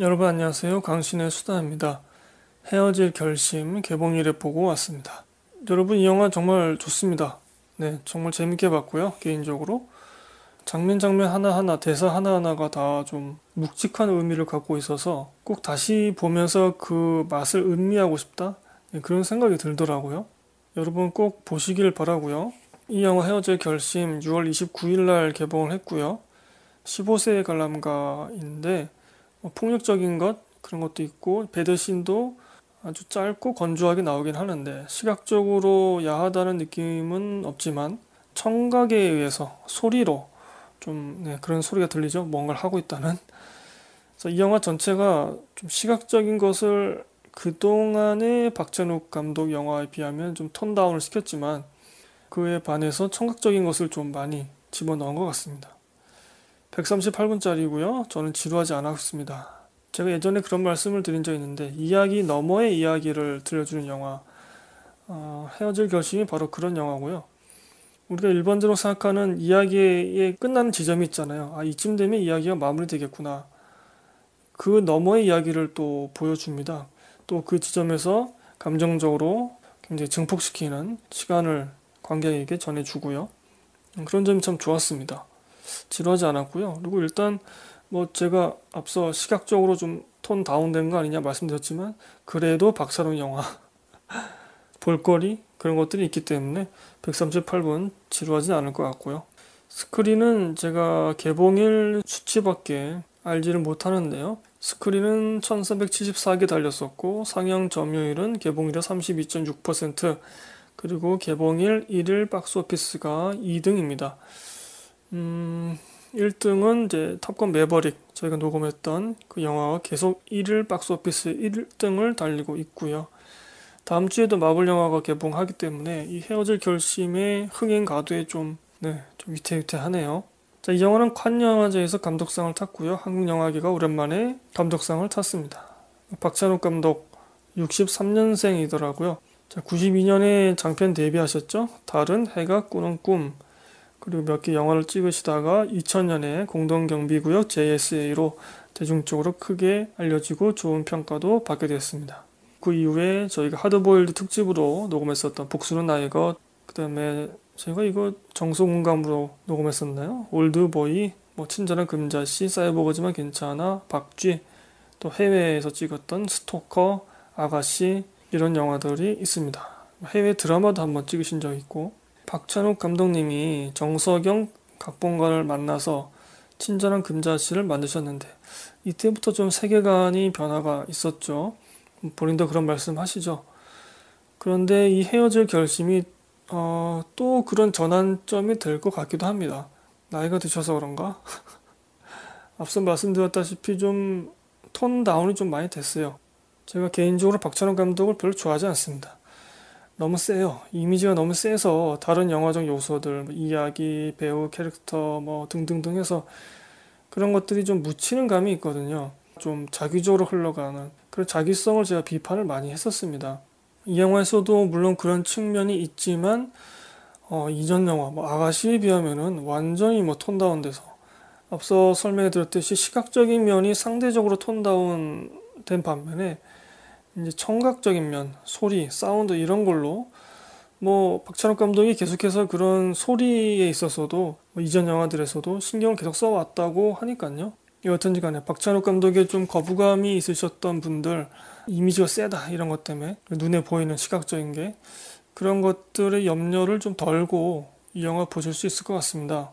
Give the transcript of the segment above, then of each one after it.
여러분 안녕하세요. 강신의 수다입니다. 헤어질 결심 개봉일에 보고 왔습니다. 여러분 이 영화 정말 좋습니다. 네, 정말 재밌게 봤고요. 개인적으로 장면 장면 하나하나 대사 하나하나가 다 좀 묵직한 의미를 갖고 있어서 꼭 다시 보면서 그 맛을 음미하고 싶다 네, 그런 생각이 들더라고요. 여러분 꼭 보시길 바라고요. 이 영화 헤어질 결심 6월 29일 날 개봉을 했고요. 15세의 관람가인데 뭐 폭력적인 것 그런 것도 있고 배드신도 아주 짧고 건조하게 나오긴 하는데 시각적으로 야하다는 느낌은 없지만 청각에 의해서 소리로 좀 네, 그런 소리가 들리죠. 뭔가를 하고 있다는. 그래서 이 영화 전체가 좀 시각적인 것을 그동안의 박찬욱 감독 영화에 비하면 좀 톤다운을 시켰지만 그에 반해서 청각적인 것을 좀 많이 집어넣은 것 같습니다. 1 3 8분짜리고요 저는 지루하지 않았습니다. 제가 예전에 그런 말씀을 드린 적 있는데 이야기 너머의 이야기를 들려주는 영화 어, 헤어질 결심이 바로 그런 영화고요. 우리가 일반적으로 생각하는 이야기의 끝나는 지점이 있잖아요. 아 이쯤 되면 이야기가 마무리되겠구나. 그 너머의 이야기를 또 보여줍니다. 또 그 지점에서 감정적으로 굉장히 증폭시키는 시간을 관객에게 전해주고요. 그런 점이 참 좋았습니다. 지루하지 않았고요. 그리고 일단 뭐 제가 앞서 시각적으로 좀 톤 다운된 거 아니냐 말씀드렸지만 그래도 박사롱 영화 볼거리 그런 것들이 있기 때문에 138분 지루하진 않을 것 같고요. 스크린은 제가 개봉일 수치밖에 알지를 못하는데요. 스크린은 1374개 달렸었고 상영 점유율은 개봉일의 32.6% 그리고 개봉일 1일 박스오피스가 2등입니다. 음, 1등은 이제 탑건 매버릭 저희가 녹음했던 그 영화가 계속 1일 박스오피스 1등을 달리고 있고요. 다음 주에도 마블 영화가 개봉하기 때문에 이 헤어질 결심의 흥행 가도에 좀, 네, 좀 위태위태하네요. 자, 이 영화는 칸 영화제에서 감독상을 탔고요. 한국 영화계가 오랜만에 감독상을 탔습니다. 박찬욱 감독 63년생이더라고요. 자, 92년에 장편 데뷔하셨죠. 다른 해가 꾸는 꿈. 그리고 몇 개 영화를 찍으시다가 2000년에 공동경비구역 JSA로 대중적으로 크게 알려지고 좋은 평가도 받게 되었습니다. 그 이후에 저희가 하드보일드 특집으로 녹음했었던 복수는 나의 것, 그 다음에 저희가 이거 정소공감으로 녹음했었나요? 올드보이, 뭐 친절한 금자씨, 사이버거지만 괜찮아, 박쥐, 또 해외에서 찍었던 스토커, 아가씨 이런 영화들이 있습니다. 해외 드라마도 한번 찍으신 적 있고 박찬욱 감독님이 정석영 각본가를 만나서 친절한 금자씨를 만드셨는데 이때부터 좀 세계관이 변화가 있었죠. 본인도 그런 말씀하시죠. 그런데 이 헤어질 결심이 어, 또 그런 전환점이 될 것 같기도 합니다. 나이가 드셔서 그런가? 앞서 말씀드렸다시피 좀 톤 다운이 좀 많이 됐어요. 제가 개인적으로 박찬욱 감독을 별로 좋아하지 않습니다. 너무 세요. 이미지가 너무 세서 다른 영화적 요소들, 뭐 이야기, 배우, 캐릭터 뭐 등등등 해서 그런 것들이 좀 묻히는 감이 있거든요. 좀 자기적으로 흘러가는 그런 자기성을 제가 비판을 많이 했었습니다. 이 영화에서도 물론 그런 측면이 있지만 어, 이전 영화 뭐 아가씨에 비하면은 완전히 뭐 톤다운돼서 앞서 설명해 드렸듯이 시각적인 면이 상대적으로 톤다운된 반면에 이제 청각적인 면, 소리, 사운드 이런 걸로 뭐 박찬욱 감독이 계속해서 그런 소리에 있어서도 뭐 이전 영화들에서도 신경을 계속 써왔다고 하니까요. 여하지 간에 박찬욱 감독의 좀 거부감이 있으셨던 분들 이미지가 세다 이런 것 때문에 눈에 보이는 시각적인 게 그런 것들의 염려를 좀 덜고 이 영화 보실 수 있을 것 같습니다.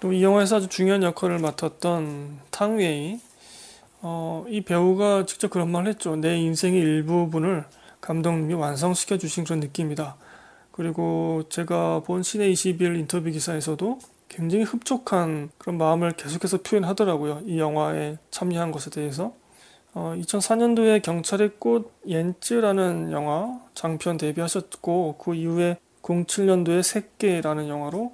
또 이 영화에서 아주 중요한 역할을 맡았던 탕웨이 어, 이 배우가 직접 그런 말을 했죠. 내 인생의 일부분을 감독님이 완성시켜 주신 그런 느낌이다. 그리고 제가 본 시내 21 인터뷰 기사에서도 굉장히 흡족한 그런 마음을 계속해서 표현하더라고요. 이 영화에 참여한 것에 대해서. 어, 2004년도에 경찰의 꽃 옌츠라는 영화 장편 데뷔하셨고 그 이후에 07년도에 새끼라는 영화로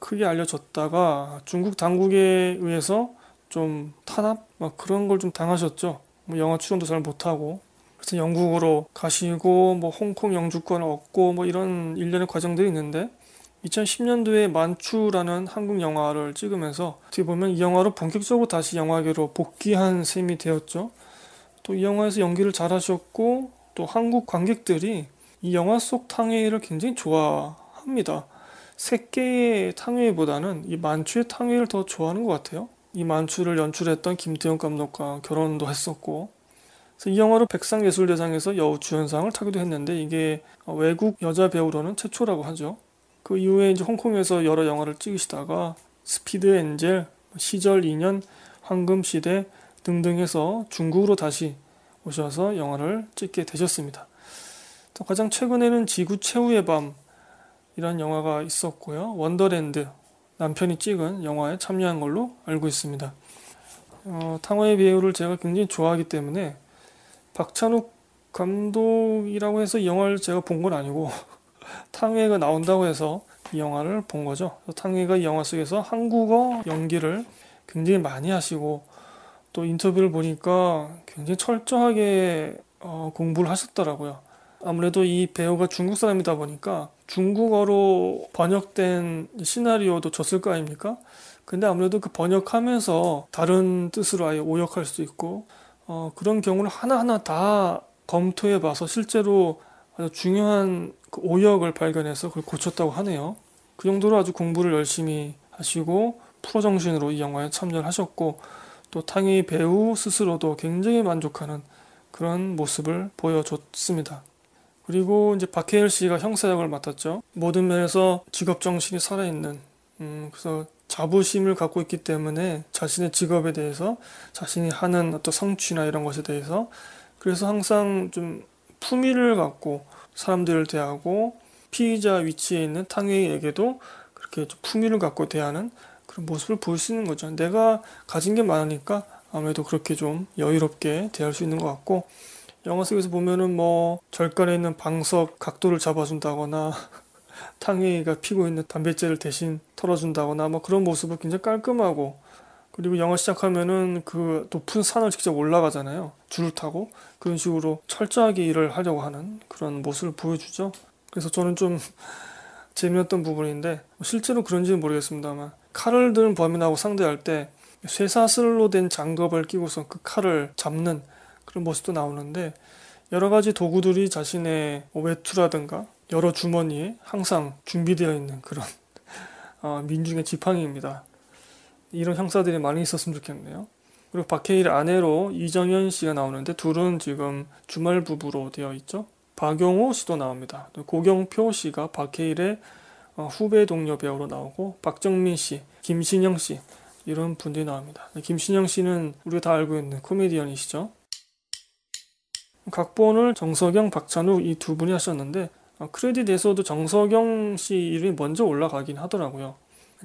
크게 알려졌다가 중국 당국에 의해서 좀 탄압 막 그런 걸 좀 당하셨죠. 뭐 영화 출연도 잘 못하고 그래서 영국으로 가시고 뭐 홍콩 영주권 얻고 뭐 이런 일련의 과정들이 있는데 2010년도에 만추라는 한국 영화를 찍으면서 어떻게 보면 이 영화로 본격적으로 다시 영화계로 복귀한 셈이 되었죠. 또 이 영화에서 연기를 잘하셨고 또 한국 관객들이 이 영화 속 탕웨이를 굉장히 좋아합니다. 새끼의 탕웨이보다는 이 만추의 탕웨이를 더 좋아하는 것 같아요. 이 만추를 연출했던 김태형 감독과 결혼도 했었고 그래서 이 영화로 백상예술대상에서 여우 주연상을 타기도 했는데 이게 외국 여자 배우로는 최초라고 하죠. 그 이후에 이제 홍콩에서 여러 영화를 찍으시다가 스피드 엔젤, 시절 2년, 황금시대 등등 에서 중국으로 다시 오셔서 영화를 찍게 되셨습니다. 가장 최근에는 지구 최후의 밤 이란 영화가 있었고요. 원더랜드, 남편이 찍은 영화에 참여한 걸로 알고 있습니다. 어, 탕웨이 배우를 제가 굉장히 좋아하기 때문에 박찬욱 감독이라고 해서 영화를 제가 본 건 아니고 탕웨이가 나온다고 해서 이 영화를 본 거죠. 탕웨이가 이 영화 속에서 한국어 연기를 굉장히 많이 하시고 또 인터뷰를 보니까 굉장히 철저하게 어, 공부를 하셨더라고요. 아무래도 이 배우가 중국 사람이다 보니까 중국어로 번역된 시나리오도 줬을 거 아닙니까? 근데 아무래도 그 번역하면서 다른 뜻으로 아예 오역할 수도 있고 어, 그런 경우를 하나하나 다 검토해 봐서 실제로 아주 중요한 그 오역을 발견해서 그걸 고쳤다고 하네요. 그 정도로 아주 공부를 열심히 하시고 프로 정신으로 이 영화에 참여를 하셨고 또탕이 배우 스스로도 굉장히 만족하는 그런 모습을 보여줬습니다. 그리고 이제 박해일 씨가 형사 역을 맡았죠. 모든 면에서 직업 정신이 살아있는 음, 그래서 자부심을 갖고 있기 때문에 자신의 직업에 대해서 자신이 하는 어떤 성취나 이런 것에 대해서 그래서 항상 좀 품위를 갖고 사람들을 대하고 피의자 위치에 있는 탕웨이에게도 그렇게 품위를 갖고 대하는 그런 모습을 볼 수 있는 거죠. 내가 가진 게 많으니까 아무래도 그렇게 좀 여유롭게 대할 수 있는 것 같고 영화 속에서 보면은 뭐 절간에 있는 방석 각도를 잡아준다거나 탕웨이가 피고 있는 담뱃재를 대신 털어준다거나 뭐 그런 모습은 굉장히 깔끔하고 그리고 영화 시작하면은 그 높은 산을 직접 올라가잖아요. 줄을 타고 그런 식으로 철저하게 일을 하려고 하는 그런 모습을 보여주죠. 그래서 저는 좀재미었던 부분인데 뭐 실제로 그런지는 모르겠습니다만 칼을 든 범인하고 상대할 때 쇠사슬로 된 장갑을 끼고서 그 칼을 잡는 그런 모습도 나오는데 여러 가지 도구들이 자신의 뭐 외투라든가 여러 주머니에 항상 준비되어 있는 그런 어, 민중의 지팡이입니다. 이런 형사들이 많이 있었으면 좋겠네요. 그리고 박해일 아내로 이정현 씨가 나오는데 둘은 지금 주말 부부로 되어 있죠. 박용호 씨도 나옵니다. 고경표 씨가 박해일의 어, 후배 동료 배우로 나오고 박정민 씨, 김신영 씨 이런 분들이 나옵니다. 네, 김신영 씨는 우리가 다 알고 있는 코미디언이시죠. 각본을 정석영 박찬우 이두 분이 하셨는데 어, 크레딧에서도 정석영씨 이름이 먼저 올라가긴 하더라고요.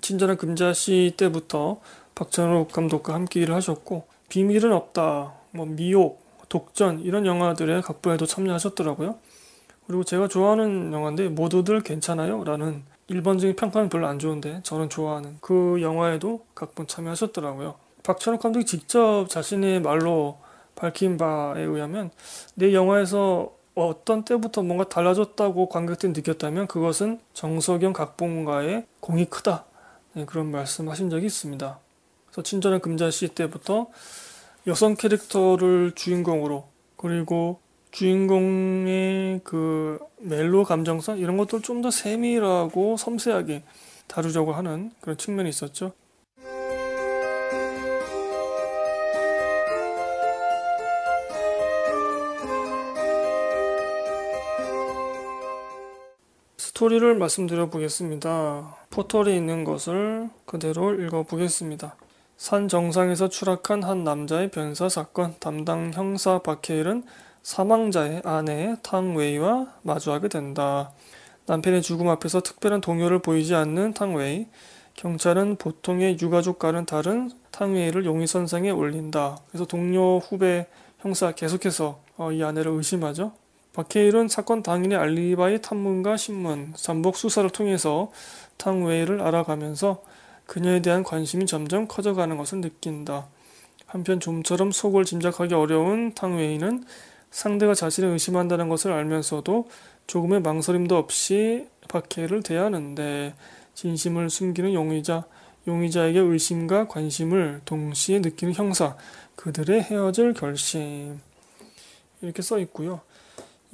친절한 금자 씨 때부터 박찬욱 감독과 함께 일을 하셨고 비밀은 없다, 뭐 미혹, 독전 이런 영화들의 각본에도 참여하셨더라고요. 그리고 제가 좋아하는 영화인데 모두들 괜찮아요? 라는 일반적인 평가는 별로 안 좋은데 저는 좋아하는 그 영화에도 각본 참여하셨더라고요. 박찬욱 감독이 직접 자신의 말로 밝힌 바에 의하면 내 영화에서 어떤 때부터 뭔가 달라졌다고 관객들이 느꼈다면 그것은 정석영 각본가의 공이 크다 네, 그런 말씀하신 적이 있습니다. 그래서 친절한 금자씨 때부터 여성 캐릭터를 주인공으로 그리고 주인공의 그 멜로 감정선 이런 것들 좀 더 세밀하고 섬세하게 다루려고 하는 그런 측면이 있었죠. 스토리를 말씀드려 보겠습니다. 포털이 있는 것을 그대로 읽어 보겠습니다. 산 정상에서 추락한 한 남자의 변사 사건 담당 형사 박해일은 사망자의 아내 탕웨이와 마주하게 된다. 남편의 죽음 앞에서 특별한 동요를 보이지 않는 탕웨이. 경찰은 보통의 유가족과는 다른 탕웨이를 용의선상에 올린다. 그래서 동료 후배 형사 계속해서 어, 이 아내를 의심하죠. 박해일은 사건 당일의 알리바이 탐문과 신문, 잠복 수사를 통해서 탕웨이를 알아가면서 그녀에 대한 관심이 점점 커져가는 것을 느낀다. 한편 좀처럼 속을 짐작하기 어려운 탕웨이는 상대가 자신을 의심한다는 것을 알면서도 조금의 망설임도 없이 박해를 대하는데 진심을 숨기는 용의자, 용의자에게 의심과 관심을 동시에 느끼는 형사, 그들의 헤어질 결심. 이렇게 써 있고요.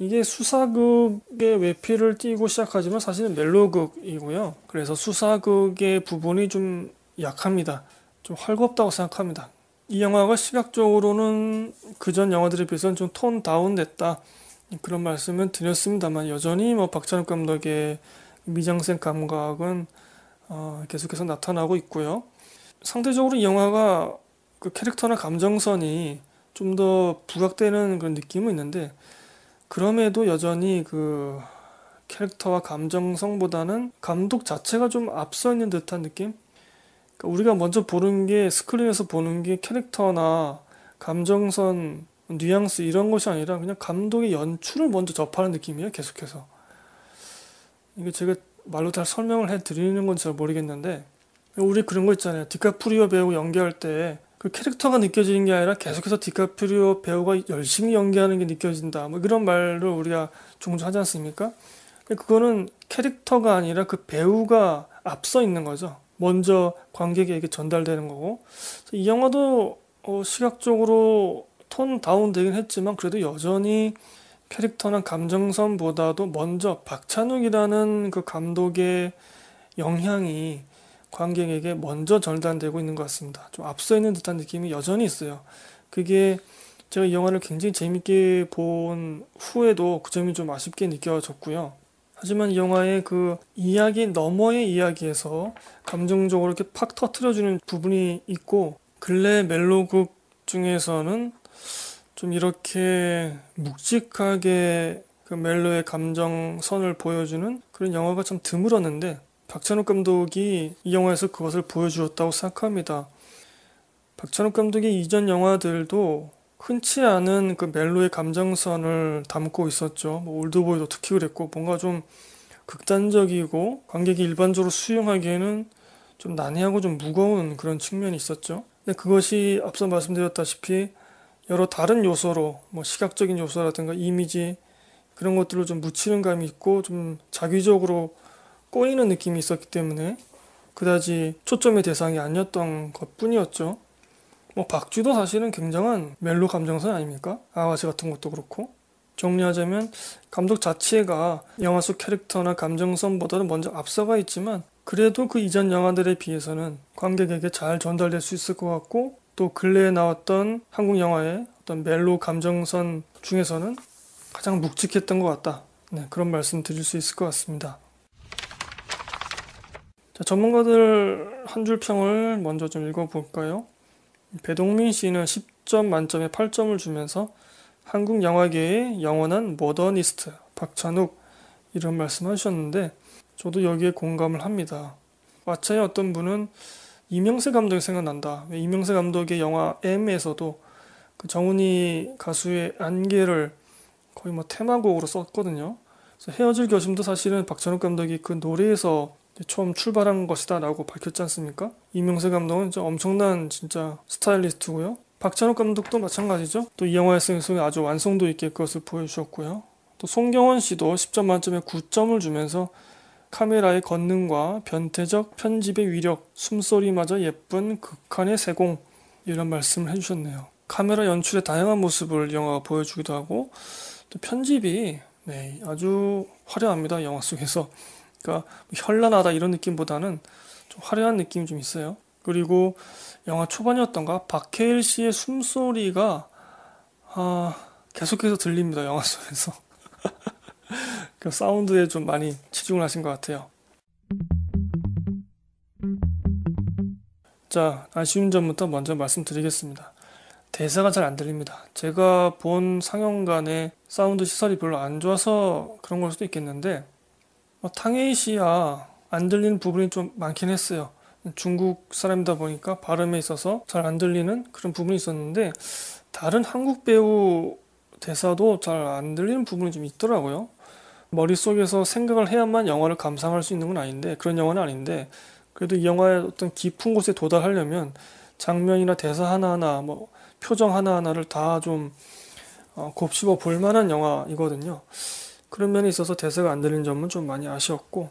이게 수사극의 외피를 띄고 시작하지만 사실은 멜로극이고요. 그래서 수사극의 부분이 좀 약합니다. 좀 헐겁다고 생각합니다. 이 영화가 시각적으로는 그전 영화들에 비해서는 좀 톤 다운됐다. 그런 말씀은 드렸습니다만 여전히 뭐 박찬욱 감독의 미장센 감각은 어 계속해서 나타나고 있고요. 상대적으로 이 영화가 그 캐릭터나 감정선이 좀 더 부각되는 그런 느낌은 있는데 그럼에도 여전히 그 캐릭터와 감정성보다는 감독 자체가 좀 앞서 있는 듯한 느낌? 그러니까 우리가 먼저 보는 게 스크린에서 보는 게 캐릭터나 감정선, 뉘앙스 이런 것이 아니라 그냥 감독의 연출을 먼저 접하는 느낌이에요, 계속해서. 이게 제가 말로 잘 설명을 해 드리는 건 잘 모르겠는데 우리 그런 거 있잖아요. 디카프리오 배우 연기할 때그 캐릭터가 느껴지는 게 아니라 계속해서 디카프리오 배우가 열심히 연기하는 게 느껴진다. 뭐 이런 말을 우리가 종종 하지 않습니까? 그거는 캐릭터가 아니라 그 배우가 앞서 있는 거죠. 먼저 관객에게 전달되는 거고. 이 영화도 어, 시각적으로 톤 다운되긴 했지만 그래도 여전히 캐릭터나 감정선보다도 먼저 박찬욱이라는 그 감독의 영향이 관객에게 먼저 전달되고 있는 것 같습니다. 좀 앞서 있는 듯한 느낌이 여전히 있어요. 그게 제가 이 영화를 굉장히 재밌게 본 후에도 그 점이 좀 아쉽게 느껴졌고요. 하지만 이 영화의 그 이야기 너머의 이야기에서 감정적으로 이렇게 팍 터트려주는 부분이 있고 근래 멜로극 중에서는 좀 이렇게 묵직하게 그 멜로의 감정선을 보여주는 그런 영화가 참 드물었는데 박찬욱 감독이 이 영화에서 그것을 보여주었다고 생각합니다. 박찬욱 감독의 이전 영화들도 흔치 않은 그 멜로의 감정선을 담고 있었죠. 뭐 올드보이도 특히 그랬고 뭔가 좀 극단적이고 관객이 일반적으로 수용하기에는 좀 난해하고 좀 무거운 그런 측면이 있었죠. 근데 그것이 앞서 말씀드렸다시피 여러 다른 요소로 뭐 시각적인 요소라든가 이미지 그런 것들로좀 묻히는 감이 있고 좀 자기적으로 꼬이는 느낌이 있었기 때문에 그다지 초점의 대상이 아니었던 것 뿐이었죠. 뭐 박쥐도 사실은 굉장한 멜로 감정선 아닙니까? 아와즈 같은 것도 그렇고 정리하자면 감독 자체가 영화 속 캐릭터나 감정선보다는 먼저 앞서가 있지만 그래도 그 이전 영화들에 비해서는 관객에게 잘 전달될 수 있을 것 같고 또 근래에 나왔던 한국 영화의 어떤 멜로 감정선 중에서는 가장 묵직했던 것 같다. 네, 그런 말씀 드릴 수 있을 것 같습니다. 자, 전문가들 한 줄 평을 먼저 좀 읽어볼까요? 배동민 씨는 10점 만점에 8점을 주면서 한국 영화계의 영원한 모더니스트 박찬욱 이런 말씀하셨는데 저도 여기에 공감을 합니다. 마차에 어떤 분은 이명세 감독이 생각난다. 이명세 감독의 영화 M에서도 그 정훈이 가수의 안개를 거의 뭐 테마곡으로 썼거든요. 헤어질 결심도 사실은 박찬욱 감독이 그 노래에서 처음 출발한 것이다라고 밝혔지 않습니까? 이명세 감독은 진짜 엄청난 진짜 스타일리스트고요. 박찬욱 감독도 마찬가지죠. 또 이 영화의 속에 아주 완성도 있게 그것을 보여주셨고요. 또 송경원 씨도 10점 만점에 9점을 주면서 카메라의 걷능과 변태적 편집의 위력, 숨소리마저 예쁜 극한의 세공 이런 말씀을 해주셨네요. 카메라 연출의 다양한 모습을 영화가 보여주기도 하고 또 편집이 네, 아주 화려합니다. 영화 속에서 그러니까 뭐 현란하다 이런 느낌보다는 좀 화려한 느낌이 좀 있어요. 그리고 영화 초반이었던가 박해일 씨의 숨소리가 아, 계속해서 들립니다. 영화 속에서. 그 사운드에 좀 많이 치중을 하신 것 같아요. 자, 아쉬운 점부터 먼저 말씀드리겠습니다. 대사가 잘 안 들립니다. 제가 본 상영관의 사운드 시설이 별로 안 좋아서 그런 걸 수도 있겠는데, 뭐 탕웨이시야 안 들리는 부분이 좀 많긴 했어요. 중국 사람이다 보니까 발음에 있어서 잘 안 들리는 그런 부분이 있었는데 다른 한국 배우 대사도 잘 안 들리는 부분이 좀 있더라고요. 머릿속에서 생각을 해야만 영화를 감상할 수 있는 건 아닌데 그런 영화는 아닌데 그래도 이 영화의 어떤 깊은 곳에 도달하려면 장면이나 대사 하나하나 뭐 표정 하나하나를 다좀 어, 곱씹어 볼 만한 영화이거든요. 그런 면에 있어서 대세가안 되는 점은 좀 많이 아쉬웠고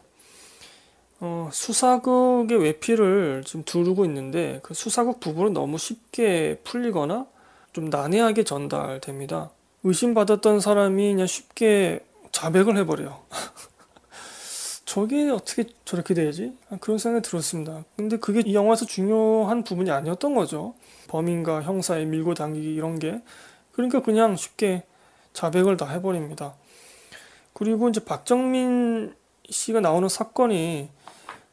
어, 수사국의 외피를 좀 두르고 있는데 그 수사국 부분은 너무 쉽게 풀리거나 좀 난해하게 전달됩니다. 의심받았던 사람이 그냥 쉽게 자백을 해버려요. 저게 어떻게 저렇게 되지? 그런 생각이 들었습니다. 근데 그게 이 영화에서 중요한 부분이 아니었던 거죠. 범인과 형사의 밀고 당기기 이런 게. 그러니까 그냥 쉽게 자백을 다 해버립니다. 그리고 이제 박정민 씨가 나오는 사건이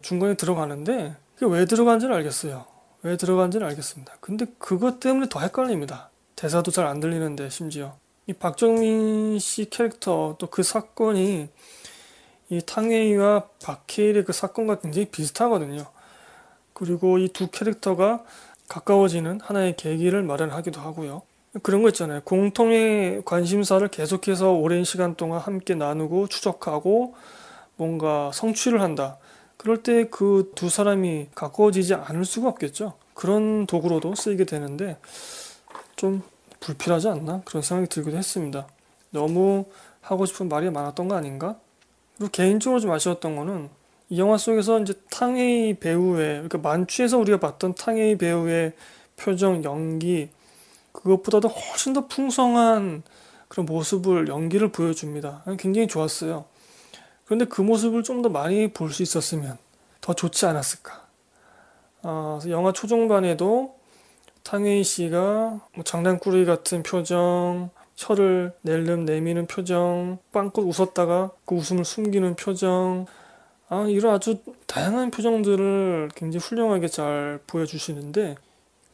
중간에 들어가는데 그게 왜 들어간지는 알겠어요. 왜 들어간지는 알겠습니다. 근데 그것 때문에 더 헷갈립니다. 대사도 잘 안 들리는데 심지어 이 박정민 씨 캐릭터 또 그 사건이 이 탕웨이와 박해일의 그 사건과 굉장히 비슷하거든요. 그리고 이 두 캐릭터가 가까워지는 하나의 계기를 마련하기도 하고요. 그런 거 있잖아요. 공통의 관심사를 계속해서 오랜 시간 동안 함께 나누고 추적하고 뭔가 성취를 한다. 그럴 때 그 두 사람이 가까워지지 않을 수가 없겠죠. 그런 도구로도 쓰이게 되는데 좀 불필하지 요 않나 그런 생각이 들기도 했습니다. 너무 하고 싶은 말이 많았던 거 아닌가? 그리고 개인적으로 좀 아쉬웠던 거는 이 영화 속에서 이제 탕웨이 배우의 그러니까 만취해서 우리가 봤던 탕웨이 배우의 표정 연기 그것보다도 훨씬 더 풍성한 그런 모습을 연기를 보여줍니다. 굉장히 좋았어요. 그런데 그 모습을 좀 더 많이 볼 수 있었으면 더 좋지 않았을까. 어, 영화 초중반에도 타네이 씨가 뭐 장난꾸러기 같은 표정, 혀를 낼름 내미는 표정, 빵긋 웃었다가 그 웃음을 숨기는 표정, 아, 이런 아주 다양한 표정들을 굉장히 훌륭하게 잘 보여주시는데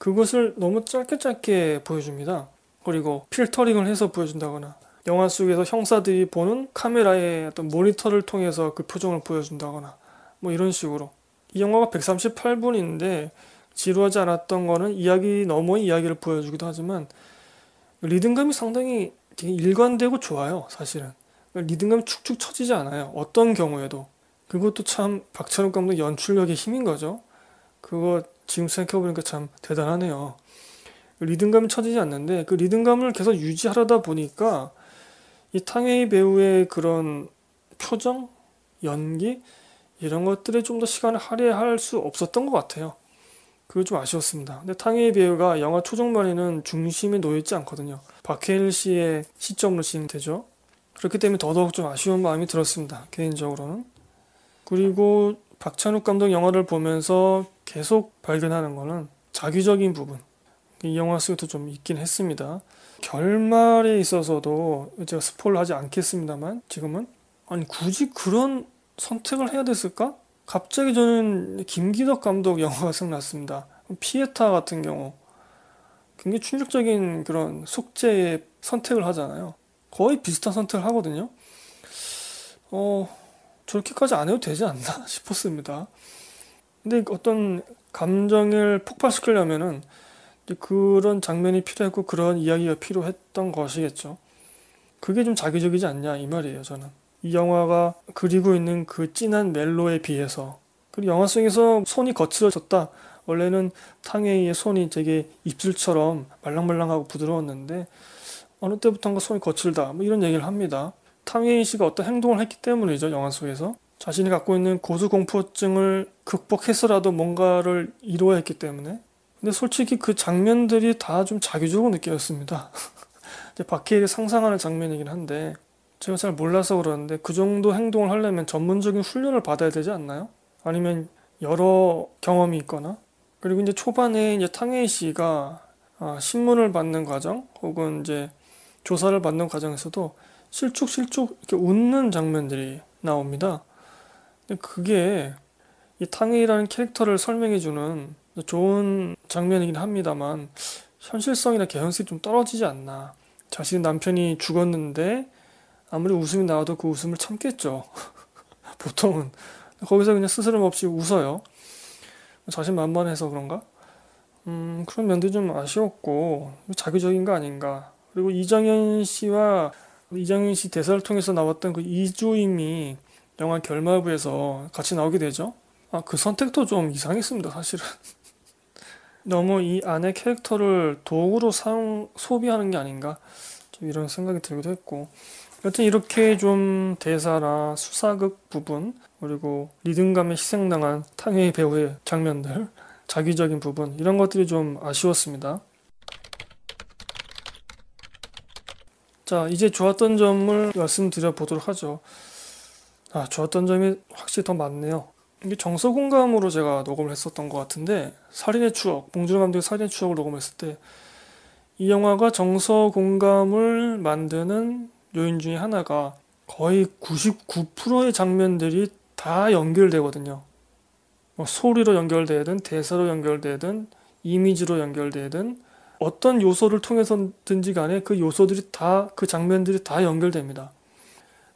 그것을 너무 짧게 짧게 보여줍니다. 그리고 필터링을 해서 보여준다거나 영화 속에서 형사들이 보는 카메라의 어떤 모니터를 통해서 그 표정을 보여준다거나 뭐 이런 식으로 이 영화가 138분인데 지루하지 않았던 거는 이야기 너머의 이야기를 보여주기도 하지만 리듬감이 상당히 되게 일관되고 좋아요 사실은 리듬감이 축축 처지지 않아요 어떤 경우에도 그것도 참 박찬욱 감독 연출력의 힘인 거죠 그거 지금 생각해보니까 참 대단하네요. 리듬감이 쳐지지 않는데 그 리듬감을 계속 유지하려다 보니까 이 탕웨이 배우의 그런 표정, 연기 이런 것들에 좀 더 시간을 할애할 수 없었던 것 같아요. 그게 좀 아쉬웠습니다. 근데 탕웨이 배우가 영화 초중반에는 중심에 놓여있지 않거든요. 박해일 씨의 시점으로 진행되죠. 그렇기 때문에 더더욱 좀 아쉬운 마음이 들었습니다. 개인적으로는. 그리고 박찬욱 감독 영화를 보면서 계속 발견하는 거는 자기적인 부분. 이 영화 속에도 좀 있긴 했습니다. 결말에 있어서도 제가 스포를 하지 않겠습니다만 지금은 아니 굳이 그런 선택을 해야 됐을까? 갑자기 저는 김기덕 감독 영화가 생각났습니다. 피에타 같은 경우 굉장히 충격적인 그런 속죄의 선택을 하잖아요. 거의 비슷한 선택을 하거든요. 어, 저렇게까지 안 해도 되지 않나 싶었습니다. 근데 어떤 감정을 폭발시키려면은 그런 장면이 필요했고 그런 이야기가 필요했던 것이겠죠. 그게 좀 자기적이지 않냐 이 말이에요 저는. 이 영화가 그리고 있는 그 진한 멜로에 비해서 그리고 영화 속에서 손이 거칠어졌다. 원래는 탕웨이의 손이 되게 입술처럼 말랑말랑하고 부드러웠는데 어느 때부턴가 손이 거칠다 뭐 이런 얘기를 합니다. 탕웨이 씨가 어떤 행동을 했기 때문이죠 영화 속에서 자신이 갖고 있는 고수공포증을 극복해서라도 뭔가를 이루어야 했기 때문에 근데 솔직히 그 장면들이 다 좀 자기적으로 느껴졌습니다. 이제 박해일이 상상하는 장면이긴 한데 제가 잘 몰라서 그러는데 그 정도 행동을 하려면 전문적인 훈련을 받아야 되지 않나요? 아니면 여러 경험이 있거나 그리고 이제 초반에 이제 탕혜희 씨가 아, 신문을 받는 과정 혹은 이제 조사를 받는 과정에서도 실축실축 이렇게 웃는 장면들이 나옵니다. 그게 이 탕웨이라는 캐릭터를 설명해주는 좋은 장면이긴 합니다만 현실성이나 개연성이 좀 떨어지지 않나. 자신의 남편이 죽었는데 아무리 웃음이 나와도 그 웃음을 참겠죠. 보통은 거기서 그냥 스스럼 없이 웃어요. 자신 만만해서 그런가? 음, 그런 면도 좀 아쉬웠고 자극적인 거 아닌가. 그리고 이정현 씨와 이정현 씨 대사를 통해서 나왔던 그 이주임이 영화 결말부에서 같이 나오게 되죠. 아, 그 선택도 좀 이상했습니다, 사실은. 너무 이 안의 캐릭터를 도구로 사용, 소비하는 게 아닌가. 좀 이런 생각이 들기도 했고. 여튼 이렇게 좀 대사나 수사극 부분, 그리고 리듬감에 희생당한 탕웨이 배우의 장면들, 자기적인 부분, 이런 것들이 좀 아쉬웠습니다. 자, 이제 좋았던 점을 말씀드려 보도록 하죠. 아, 좋았던 점이 확실히 더 많네요. 이게 정서 공감으로 제가 녹음을 했었던 것 같은데 살인의 추억, 봉준호 감독의 살인의 추억을 녹음했을 때 이 영화가 정서 공감을 만드는 요인 중에 하나가 거의 99%의 장면들이 다 연결되거든요. 뭐 소리로 연결되든 대사로 연결되든 이미지로 연결되든 어떤 요소를 통해서든지 간에 그 요소들이 다 그 장면들이 다 연결됩니다.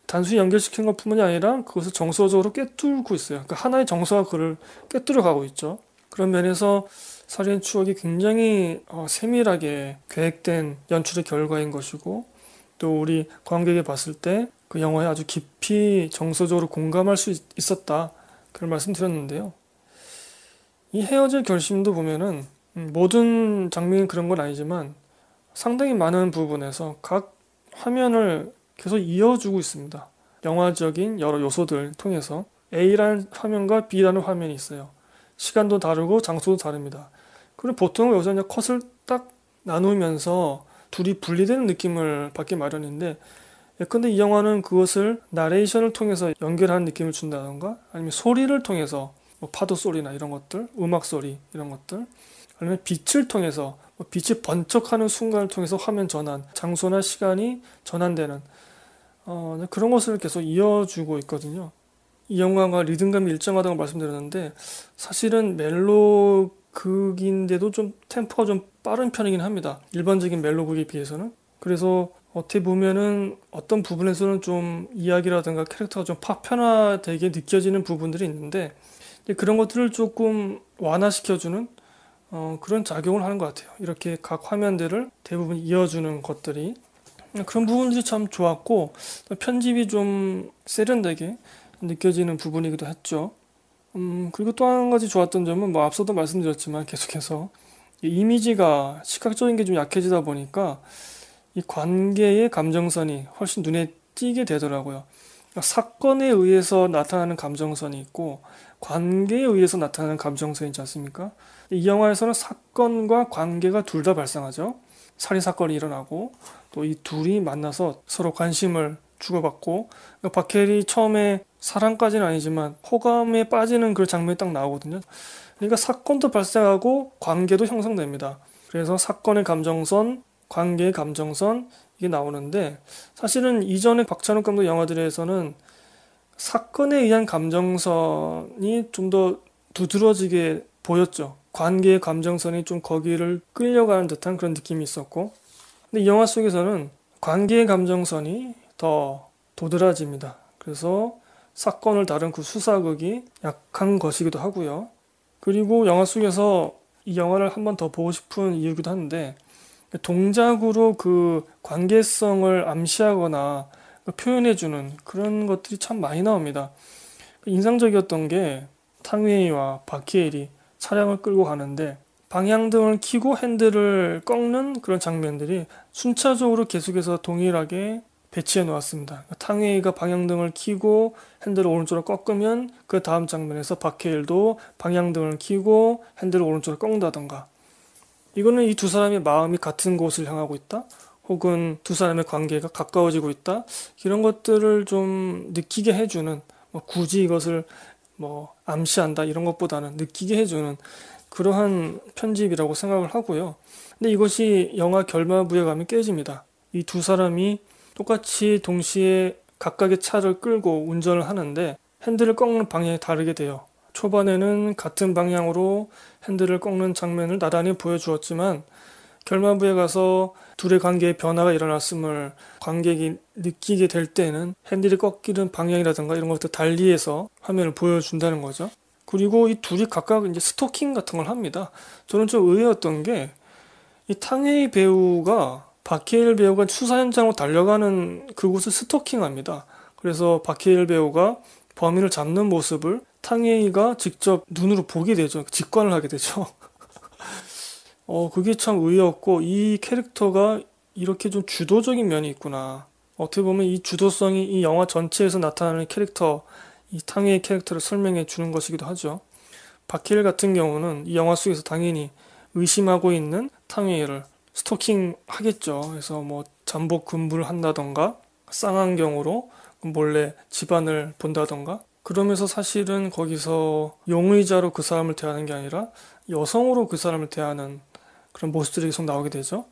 단순히 연결시킨 것 뿐만이 아니라 그것을 정서적으로 깨뚫고 있어요. 그 하나의 정서가 그를 깨뚫어 가고 있죠. 그런 면에서 살인 추억이 굉장히 어, 세밀하게 계획된 연출의 결과인 것이고 또 우리 관객이 봤을 때 그 영화에 아주 깊이 정서적으로 공감할 수 있었다. 그런 말씀 드렸는데요. 이 헤어질 결심도 보면은 음, 모든 장면이 그런 건 아니지만 상당히 많은 부분에서 각 화면을 계속 이어주고 있습니다. 영화적인 여러 요소들 통해서 A라는 화면과 B라는 화면이 있어요. 시간도 다르고 장소도 다릅니다. 그리고 보통 여기서 그냥 컷을 딱 나누면서 둘이 분리되는 느낌을 받기 마련인데 예, 근데 이 영화는 그것을 나레이션을 통해서 연결하는 느낌을 준다던가 아니면 소리를 통해서 뭐 파도 소리나 이런 것들 음악 소리 이런 것들 아니면 빛을 통해서 뭐 빛이 번쩍하는 순간을 통해서 화면 전환 장소나 시간이 전환되는 어, 네, 그런 것을 계속 이어주고 있거든요. 이 영화가 리듬감이 일정하다고 말씀드렸는데 사실은 멜로극인데도 좀 템포가 좀 빠른 편이긴 합니다. 일반적인 멜로극에 비해서는. 그래서 어떻게 보면은 어떤 부분에서는 좀 이야기라든가 캐릭터가 좀 파편화되게 느껴지는 부분들이 있는데 그런 것들을 조금 완화시켜주는 어, 그런 작용을 하는 것 같아요. 이렇게 각 화면들을 대부분 이어주는 것들이 음, 그런 부분들이 참 좋았고 편집이 좀 세련되게 느껴지는 부분이기도 했죠. 음, 그리고 또 한 가지 좋았던 점은 뭐 앞서도 말씀드렸지만 계속해서 이미지가 시각적인 게 좀 약해지다 보니까 이 관계의 감정선이 훨씬 눈에 띄게 되더라고요. 그러니까 사건에 의해서 나타나는 감정선이 있고 관계에 의해서 나타나는 감정선이 지 않습니까? 이 영화에서는 사건과 관계가 둘 다 발생하죠. 살인 사건이 일어나고 또이 둘이 만나서 서로 관심을 주고받고 그러니까 박해리 처음에 사랑까지는 아니지만 호감에 빠지는 그 장면이 딱 나오거든요. 그러니까 사건도 발생하고 관계도 형성됩니다. 그래서 사건의 감정선, 관계의 감정선 이게 나오는데 사실은 이전에 박찬욱 감독 영화들에서는 사건에 의한 감정선이 좀 더 두드러지게 보였죠. 관계의 감정선이 좀 거기를 끌려가는 듯한 그런 느낌이 있었고 근데 이 영화 속에서는 관계의 감정선이 더 도드라집니다. 그래서 사건을 다룬 그 수사극이 약한 것이기도 하고요. 그리고 영화 속에서 이 영화를 한 번 더 보고 싶은 이유기도 한데 동작으로 그 관계성을 암시하거나 표현해주는 그런 것들이 참 많이 나옵니다. 인상적이었던 게 탕웨이와 바키엘이 차량을 끌고 가는데 방향등을 키고 핸들을 꺾는 그런 장면들이 순차적으로 계속해서 동일하게 배치해 놓았습니다. 탕웨이가 방향등을 키고 핸들을 오른쪽으로 꺾으면 그 다음 장면에서 박해일도 방향등을 키고 핸들을 오른쪽으로 꺾는다던가 이거는 이 두 사람의 마음이 같은 곳을 향하고 있다 혹은 두 사람의 관계가 가까워지고 있다 이런 것들을 좀 느끼게 해주는 뭐 굳이 이것을 뭐 암시한다 이런 것보다는 느끼게 해주는 그러한 편집이라고 생각을 하고요. 근데 이것이 영화 결말부에 가면 깨집니다. 이 두 사람이 똑같이 동시에 각각의 차를 끌고 운전을 하는데 핸들을 꺾는 방향이 다르게 돼요. 초반에는 같은 방향으로 핸들을 꺾는 장면을 나란히 보여주었지만 결말부에 가서 둘의 관계에 변화가 일어났음을 관객이 느끼게 될 때는 핸들이 꺾이는 방향이라든가 이런 것도 달리해서 화면을 보여준다는 거죠. 그리고 이 둘이 각각 이제 스토킹 같은 걸 합니다. 저는 좀 의외였던 게 이 탕웨이 배우가 박해일 배우가 수사 현장으로 달려가는 그곳을 스토킹합니다. 그래서 박해일 배우가 범인을 잡는 모습을 탕웨이가 직접 눈으로 보게 되죠. 직관을 하게 되죠. 어, 그게 참 의외였고 이 캐릭터가 이렇게 좀 주도적인 면이 있구나. 어떻게 보면 이 주도성이 이 영화 전체에서 나타나는 캐릭터 이 탕웨이 캐릭터를 설명해 주는 것이기도 하죠. 바킬 같은 경우는 이 영화 속에서 당연히 의심하고 있는 탕웨이를 스토킹 하겠죠. 그래서 뭐 잠복 근무를 한다던가 쌍안경으로 몰래 집안을 본다던가 그러면서 사실은 거기서 용의자로 그 사람을 대하는 게 아니라 여성으로 그 사람을 대하는 그런 모습들이 계속 나오게 되죠.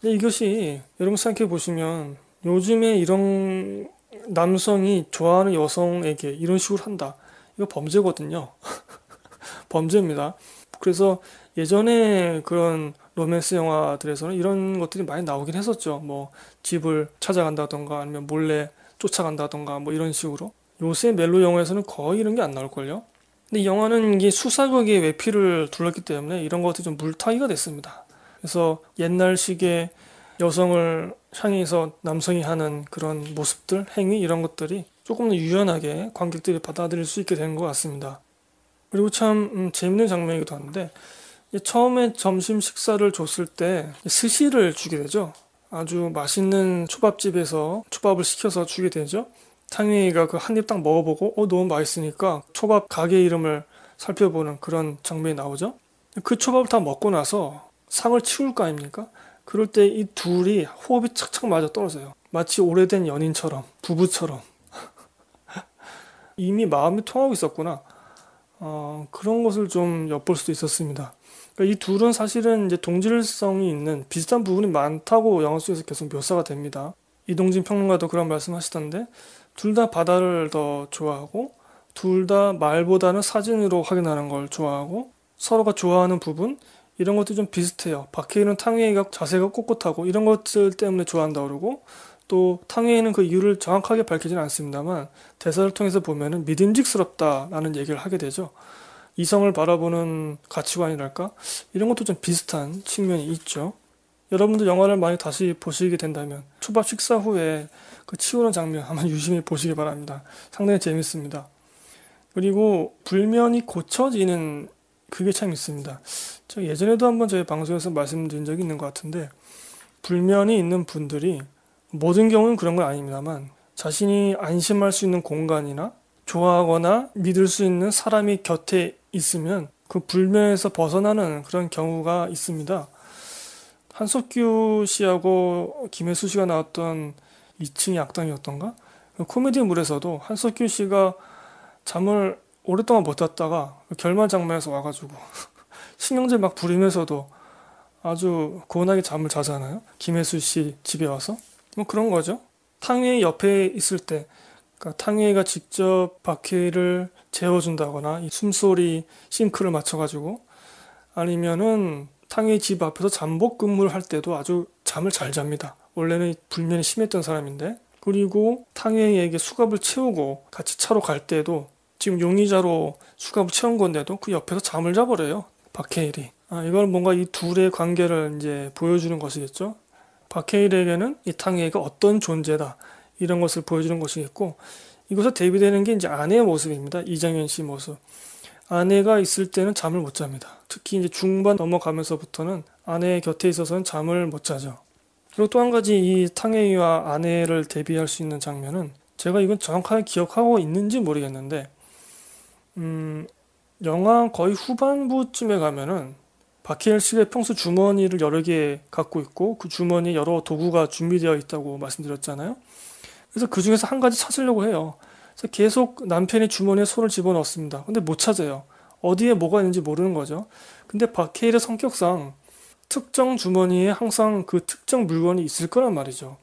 근데 이것이 여러분 생각해 보시면 요즘에 이런 남성이 좋아하는 여성에게 이런 식으로 한다. 이거 범죄거든요. 범죄입니다. 그래서 예전에 그런 로맨스 영화들에서는 이런 것들이 많이 나오긴 했었죠. 뭐 집을 찾아간다던가 아니면 몰래 쫓아간다던가 뭐 이런 식으로. 요새 멜로 영화에서는 거의 이런 게 안 나올걸요. 근데 영화는 이게 수사극의 외피를 둘렀기 때문에 이런 것들이 좀 물타기가 됐습니다. 그래서 옛날식의 여성을 향해서 남성이 하는 그런 모습들, 행위 이런 것들이 조금 더 유연하게 관객들이 받아들일 수 있게 된 것 같습니다. 그리고 참 음, 재밌는 장면이기도 한데 처음에 점심 식사를 줬을 때 스시를 주게 되죠. 아주 맛있는 초밥집에서 초밥을 시켜서 주게 되죠. 탕웨이가 그 한 입 딱 먹어보고 어 너무 맛있으니까 초밥 가게 이름을 살펴보는 그런 장면이 나오죠. 그 초밥을 다 먹고 나서 상을 치울 거 아닙니까? 그럴 때 이 둘이 호흡이 착착 맞아 떨어져요. 마치 오래된 연인처럼, 부부처럼. 이미 마음이 통하고 있었구나. 어, 그런 것을 좀 엿볼 수도 있었습니다. 그러니까 이 둘은 사실은 이제 동질성이 있는 비슷한 부분이 많다고 영화 속에서 계속 묘사가 됩니다. 이동진 평론가도 그런 말씀하시던데 둘 다 바다를 더 좋아하고 둘 다 말보다는 사진으로 확인하는 걸 좋아하고 서로가 좋아하는 부분 이런 것도 좀 비슷해요. 박해일은 탕웨이가 자세가 꼿꼿하고 이런 것들 때문에 좋아한다 그러고 또 탕웨이는 그 이유를 정확하게 밝히지는 않습니다만 대사를 통해서 보면은 믿음직스럽다라는 얘기를 하게 되죠. 이성을 바라보는 가치관이랄까 이런 것도 좀 비슷한 측면이 있죠. 여러분도 영화를 많이 다시 보시게 된다면 초밥 식사 후에 그 치우는 장면 한번 유심히 보시기 바랍니다. 상당히 재밌습니다. 그리고 불면이 고쳐지는 그게 참 있습니다. 저 예전에도 한번 저희 방송에서 말씀드린 적이 있는 것 같은데 불면이 있는 분들이 모든 경우는 그런 건 아닙니다만 자신이 안심할 수 있는 공간이나 좋아하거나 믿을 수 있는 사람이 곁에 있으면 그 불면에서 벗어나는 그런 경우가 있습니다. 한석규 씨하고 김혜수 씨가 나왔던 2층의 당이었던가 그 코미디물에서도 한석규 씨가 잠을 오랫동안 못왔다가 결말 장면에서 와가지고 신경질 막 부리면서도 아주 고운하게 잠을 자잖아요. 김혜수 씨 집에 와서 뭐 그런 거죠. 탕웨이 옆에 있을 때 그러니까 탕웨이가 직접 바퀴를 재워준다거나 숨소리 싱크를 맞춰가지고 아니면은 탕웨이 집 앞에서 잠복 근무를 할 때도 아주 잠을 잘 잡니다. 원래는 불면이 심했던 사람인데 그리고 탕웨이에게 수갑을 채우고 같이 차로 갈 때도 지금 용의자로 수갑을 채운 건데도 그 옆에서 잠을 자버려요. 박해일이. 아, 이건 뭔가 이 둘의 관계를 이제 보여주는 것이겠죠. 박해일에게는 이 탕이가 웨 어떤 존재다. 이런 것을 보여주는 것이겠고, 이것에 대비되는 게 이제 아내의 모습입니다. 이장현 씨 모습. 아내가 있을 때는 잠을 못 잡니다. 특히 이제 중반 넘어가면서부터는 아내의 곁에 있어서는 잠을 못 자죠. 그리고 또 한 가지 이 탕웨이와 아내를 대비할 수 있는 장면은 제가 이건 정확하게 기억하고 있는지 모르겠는데 음, 영화 거의 후반부쯤에 가면은 바키엘씨의 평소 주머니를 여러 개 갖고 있고 그 주머니에 여러 도구가 준비되어 있다고 말씀드렸잖아요. 그래서 그 중에서 한 가지 찾으려고 해요. 그래서 계속 남편이 주머니에 손을 집어넣습니다. 근데 못 찾아요. 어디에 뭐가 있는지 모르는 거죠. 근데 바케일의 성격상 특정 주머니에 항상 그 특정 물건이 있을 거란 말이죠.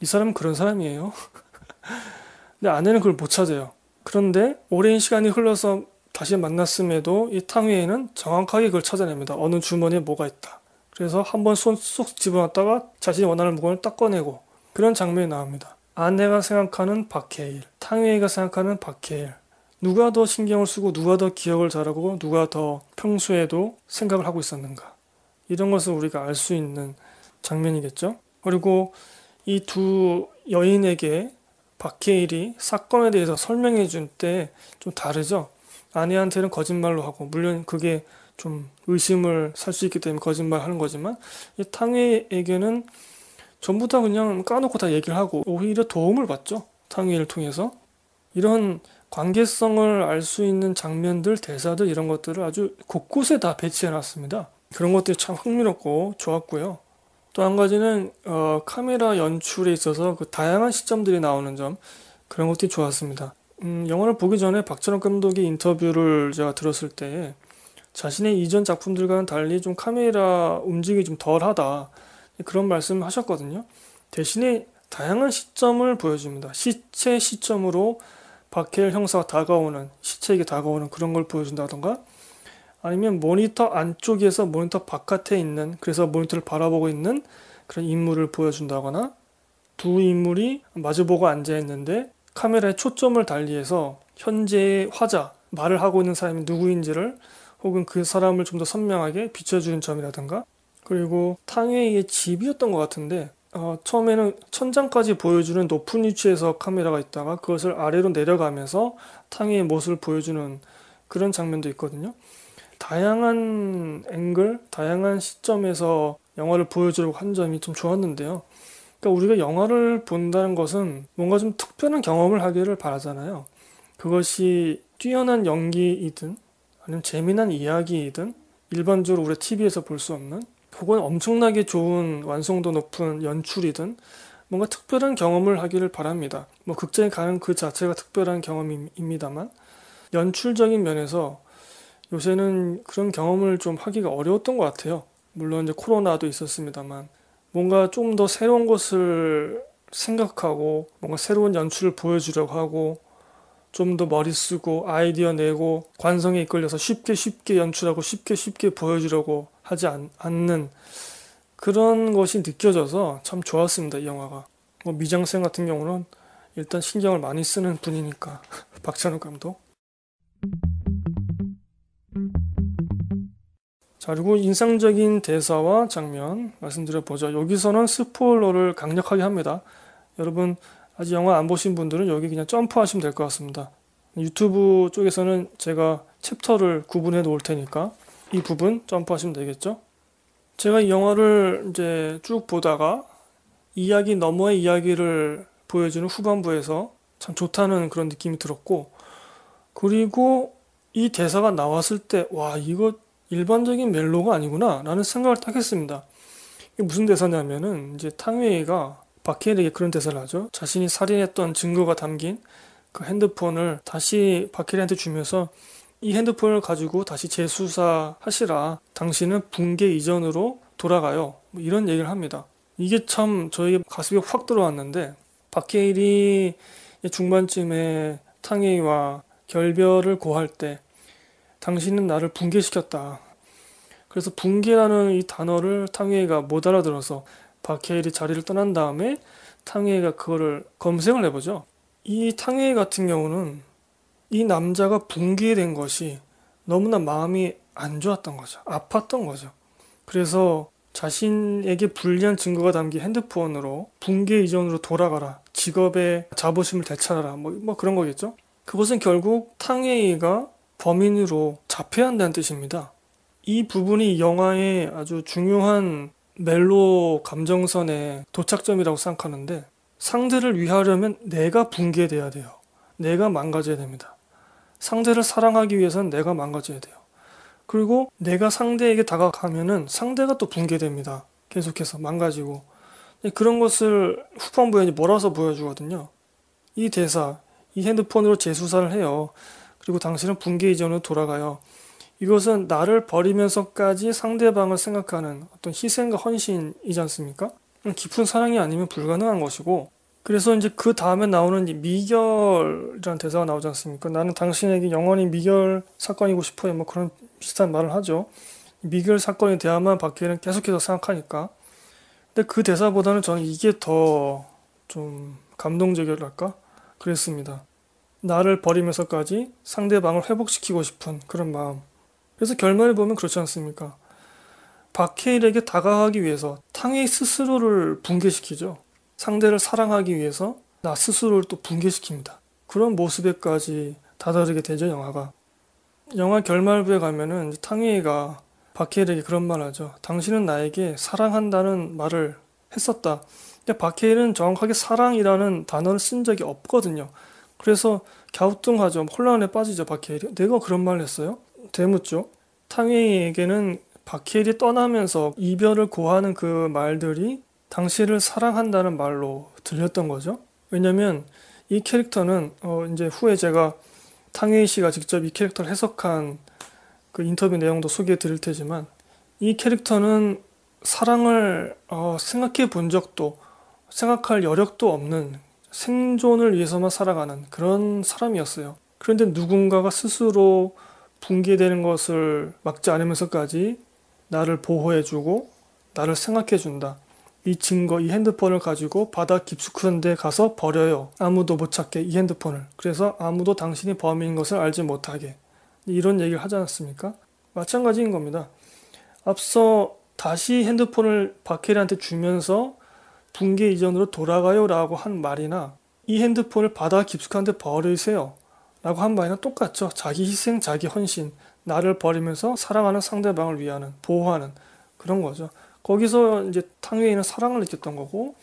이 사람은 그런 사람이에요. 근데 아내는 그걸 못 찾아요. 그런데 오랜 시간이 흘러서 다시 만났음에도 이 탕웨이는 정확하게 그걸 찾아냅니다. 어느 주머니에 뭐가 있다. 그래서 한번 손 쏙 집어넣다가 자신이 원하는 물건을 딱 꺼내고 그런 장면이 나옵니다. 아내가 생각하는 박해일, 탕웨이가 생각하는 박해일. 누가 더 신경을 쓰고 누가 더 기억을 잘하고 누가 더 평소에도 생각을 하고 있었는가. 이런 것을 우리가 알 수 있는 장면이겠죠. 그리고 이 두 여인에게 박해일이 사건에 대해서 설명해 준때 좀 다르죠. 아내한테는 거짓말로 하고 물론 그게 좀 의심을 살 수 있기 때문에 거짓말 하는 거지만 이 탕웨이에게는 전부 다 그냥 까놓고 다 얘기를 하고 오히려 도움을 받죠. 탕웨이를 통해서 이런 관계성을 알 수 있는 장면들, 대사들 이런 것들을 아주 곳곳에 다 배치해 놨습니다. 그런 것들이 참 흥미롭고 좋았고요. 또한 가지는 어, 카메라 연출에 있어서 그 다양한 시점들이 나오는 점 그런 것들이 좋았습니다. 음, 영화를 보기 전에 박찬욱 감독의 인터뷰를 제가 들었을 때 자신의 이전 작품들과는 달리 좀 카메라 움직이좀 덜하다 그런 말씀을 하셨거든요. 대신에 다양한 시점을 보여줍니다. 시체 시점으로 박해일 형사가 다가오는 시체에게 다가오는 그런 걸 보여준다던가 아니면 모니터 안쪽에서 모니터 바깥에 있는 그래서 모니터를 바라보고 있는 그런 인물을 보여준다거나 두 인물이 마주보고 앉아 있는데 카메라의 초점을 달리해서 현재의 화자 말을 하고 있는 사람이 누구인지를 혹은 그 사람을 좀 더 선명하게 비춰주는 점이라든가 그리고 탕웨이의 집이었던 것 같은데 어, 처음에는 천장까지 보여주는 높은 위치에서 카메라가 있다가 그것을 아래로 내려가면서 탕웨이의 모습을 보여주는 그런 장면도 있거든요. 다양한 앵글, 다양한 시점에서 영화를 보여주려고 한 점이 좀 좋았는데요. 그러니까 우리가 영화를 본다는 것은 뭔가 좀 특별한 경험을 하기를 바라잖아요. 그것이 뛰어난 연기이든 아니면 재미난 이야기이든 일반적으로 우리 TV에서 볼 수 없는 혹은 엄청나게 좋은 완성도 높은 연출이든 뭔가 특별한 경험을 하기를 바랍니다. 뭐 극장에 가는 그 자체가 특별한 경험입니다만 연출적인 면에서 요새는 그런 경험을 좀 하기가 어려웠던 것 같아요. 물론 이제 코로나도 있었습니다만 뭔가 좀 더 새로운 것을 생각하고 뭔가 새로운 연출을 보여주려고 하고 좀 더 머리 쓰고 아이디어 내고 관성에 이끌려서 쉽게 쉽게 연출하고 쉽게 쉽게 보여주려고 하지 않, 않는 그런 것이 느껴져서 참 좋았습니다 이 영화가 뭐 미장센 같은 경우는 일단 신경을 많이 쓰는 분이니까 박찬욱 감독 자, 그리고 인상적인 대사와 장면 말씀드려보죠. 여기서는 스포일러를 강력하게 합니다. 여러분, 아직 영화 안 보신 분들은 여기 그냥 점프하시면 될 것 같습니다. 유튜브 쪽에서는 제가 챕터를 구분해 놓을 테니까 이 부분 점프하시면 되겠죠. 제가 이 영화를 이제 쭉 보다가 이야기 너머의 이야기를 보여주는 후반부에서 참 좋다는 그런 느낌이 들었고 그리고 이 대사가 나왔을 때 와 이거 일반적인 멜로가 아니구나 라는 생각을 딱 했습니다. 이게 무슨 대사냐면은 이제 탕웨이가 박해일에게 그런 대사를 하죠. 자신이 살인했던 증거가 담긴 그 핸드폰을 다시 박해일한테 주면서 이 핸드폰을 가지고 다시 재수사하시라. 당신은 붕괴 이전으로 돌아가요. 뭐 이런 얘기를 합니다. 이게 참 저에게 가슴이 확 들어왔는데 박해일이 중반쯤에 탕웨이와 결별을 고할 때 당신은 나를 붕괴시켰다. 그래서 붕괴라는 이 단어를 탕웨이가 못 알아들어서 박해일이 자리를 떠난 다음에 탕웨이가 그거를 검색을 해보죠. 이 탕웨이 같은 경우는 이 남자가 붕괴된 것이 너무나 마음이 안 좋았던 거죠. 아팠던 거죠. 그래서 자신에게 불리한 증거가 담긴 핸드폰으로 붕괴 이전으로 돌아가라. 직업에 자부심을 되찾아라. 뭐, 뭐 그런 거겠죠. 그것은 결국 탕웨이가 범인으로 잡혀야 한다는 뜻입니다. 이 부분이 영화의 아주 중요한 멜로 감정선의 도착점이라고 생각하는데 상대를 위하려면 내가 붕괴돼야 돼요. 내가 망가져야 됩니다. 상대를 사랑하기 위해서는 내가 망가져야 돼요. 그리고 내가 상대에게 다가가면은 상대가 또 붕괴됩니다. 계속해서 망가지고 네, 그런 것을 후반부에 몰아서 보여주거든요. 이 대사, 이 핸드폰으로 재수사를 해요. 그리고 당신은 붕괴 이전으로 돌아가요. 이것은 나를 버리면서까지 상대방을 생각하는 어떤 희생과 헌신이지 않습니까? 깊은 사랑이 아니면 불가능한 것이고 그래서 이제 그 다음에 나오는 미결이라는 대사가 나오지 않습니까? 나는 당신에게 영원히 미결 사건이고 싶어요. 뭐 그런 비슷한 말을 하죠. 미결 사건에 대한만 박해는 계속해서 생각하니까. 근데 그 대사보다는 저는 이게 더 좀 감동적이랄까? 그랬습니다. 나를 버리면서까지 상대방을 회복시키고 싶은 그런 마음. 그래서 결말을 보면 그렇지 않습니까? 박해일에게 다가가기 위해서 탕웨이 스스로를 붕괴시키죠. 상대를 사랑하기 위해서 나 스스로를 또 붕괴시킵니다. 그런 모습에까지 다다르게 되죠, 영화가. 영화 결말부에 가면은 탕웨이가 박해일에게 그런 말 하죠. 당신은 나에게 사랑한다는 말을 했었다. 근데 박해일은 정확하게 사랑이라는 단어를 쓴 적이 없거든요. 그래서 갸우뚱하죠. 혼란에 빠지죠. 박해일이. 내가 그런 말을 했어요? 대묻죠 탕웨이에게는 박해일이 떠나면서 이별을 고하는 그 말들이 당신을 사랑한다는 말로 들렸던 거죠. 왜냐면 이 캐릭터는 어 이제 후에 제가 탕웨이 씨가 직접 이 캐릭터를 해석한 그 인터뷰 내용도 소개해 드릴 테지만 이 캐릭터는 사랑을 어 생각해 본 적도 생각할 여력도 없는 생존을 위해서만 살아가는 그런 사람이었어요. 그런데 누군가가 스스로 붕괴되는 것을 막지 않으면서까지 나를 보호해주고 나를 생각해준다. 이 증거, 이 핸드폰을 가지고 바다 깊숙한 데 가서 버려요. 아무도 못 찾게 이 핸드폰을. 그래서 아무도 당신이 범인인 것을 알지 못하게. 이런 얘기를 하지 않았습니까? 마찬가지인 겁니다. 앞서 다시 핸드폰을 박해리한테 주면서 붕괴 이전으로 돌아가요 라고 한 말이나 이 핸드폰을 바다 깊숙한데 버리세요 라고 한 말이나 똑같죠. 자기 희생, 자기 헌신, 나를 버리면서 사랑하는 상대방을 위하는, 보호하는 그런 거죠. 거기서 이제 탕웨이는 사랑을 느꼈던 거고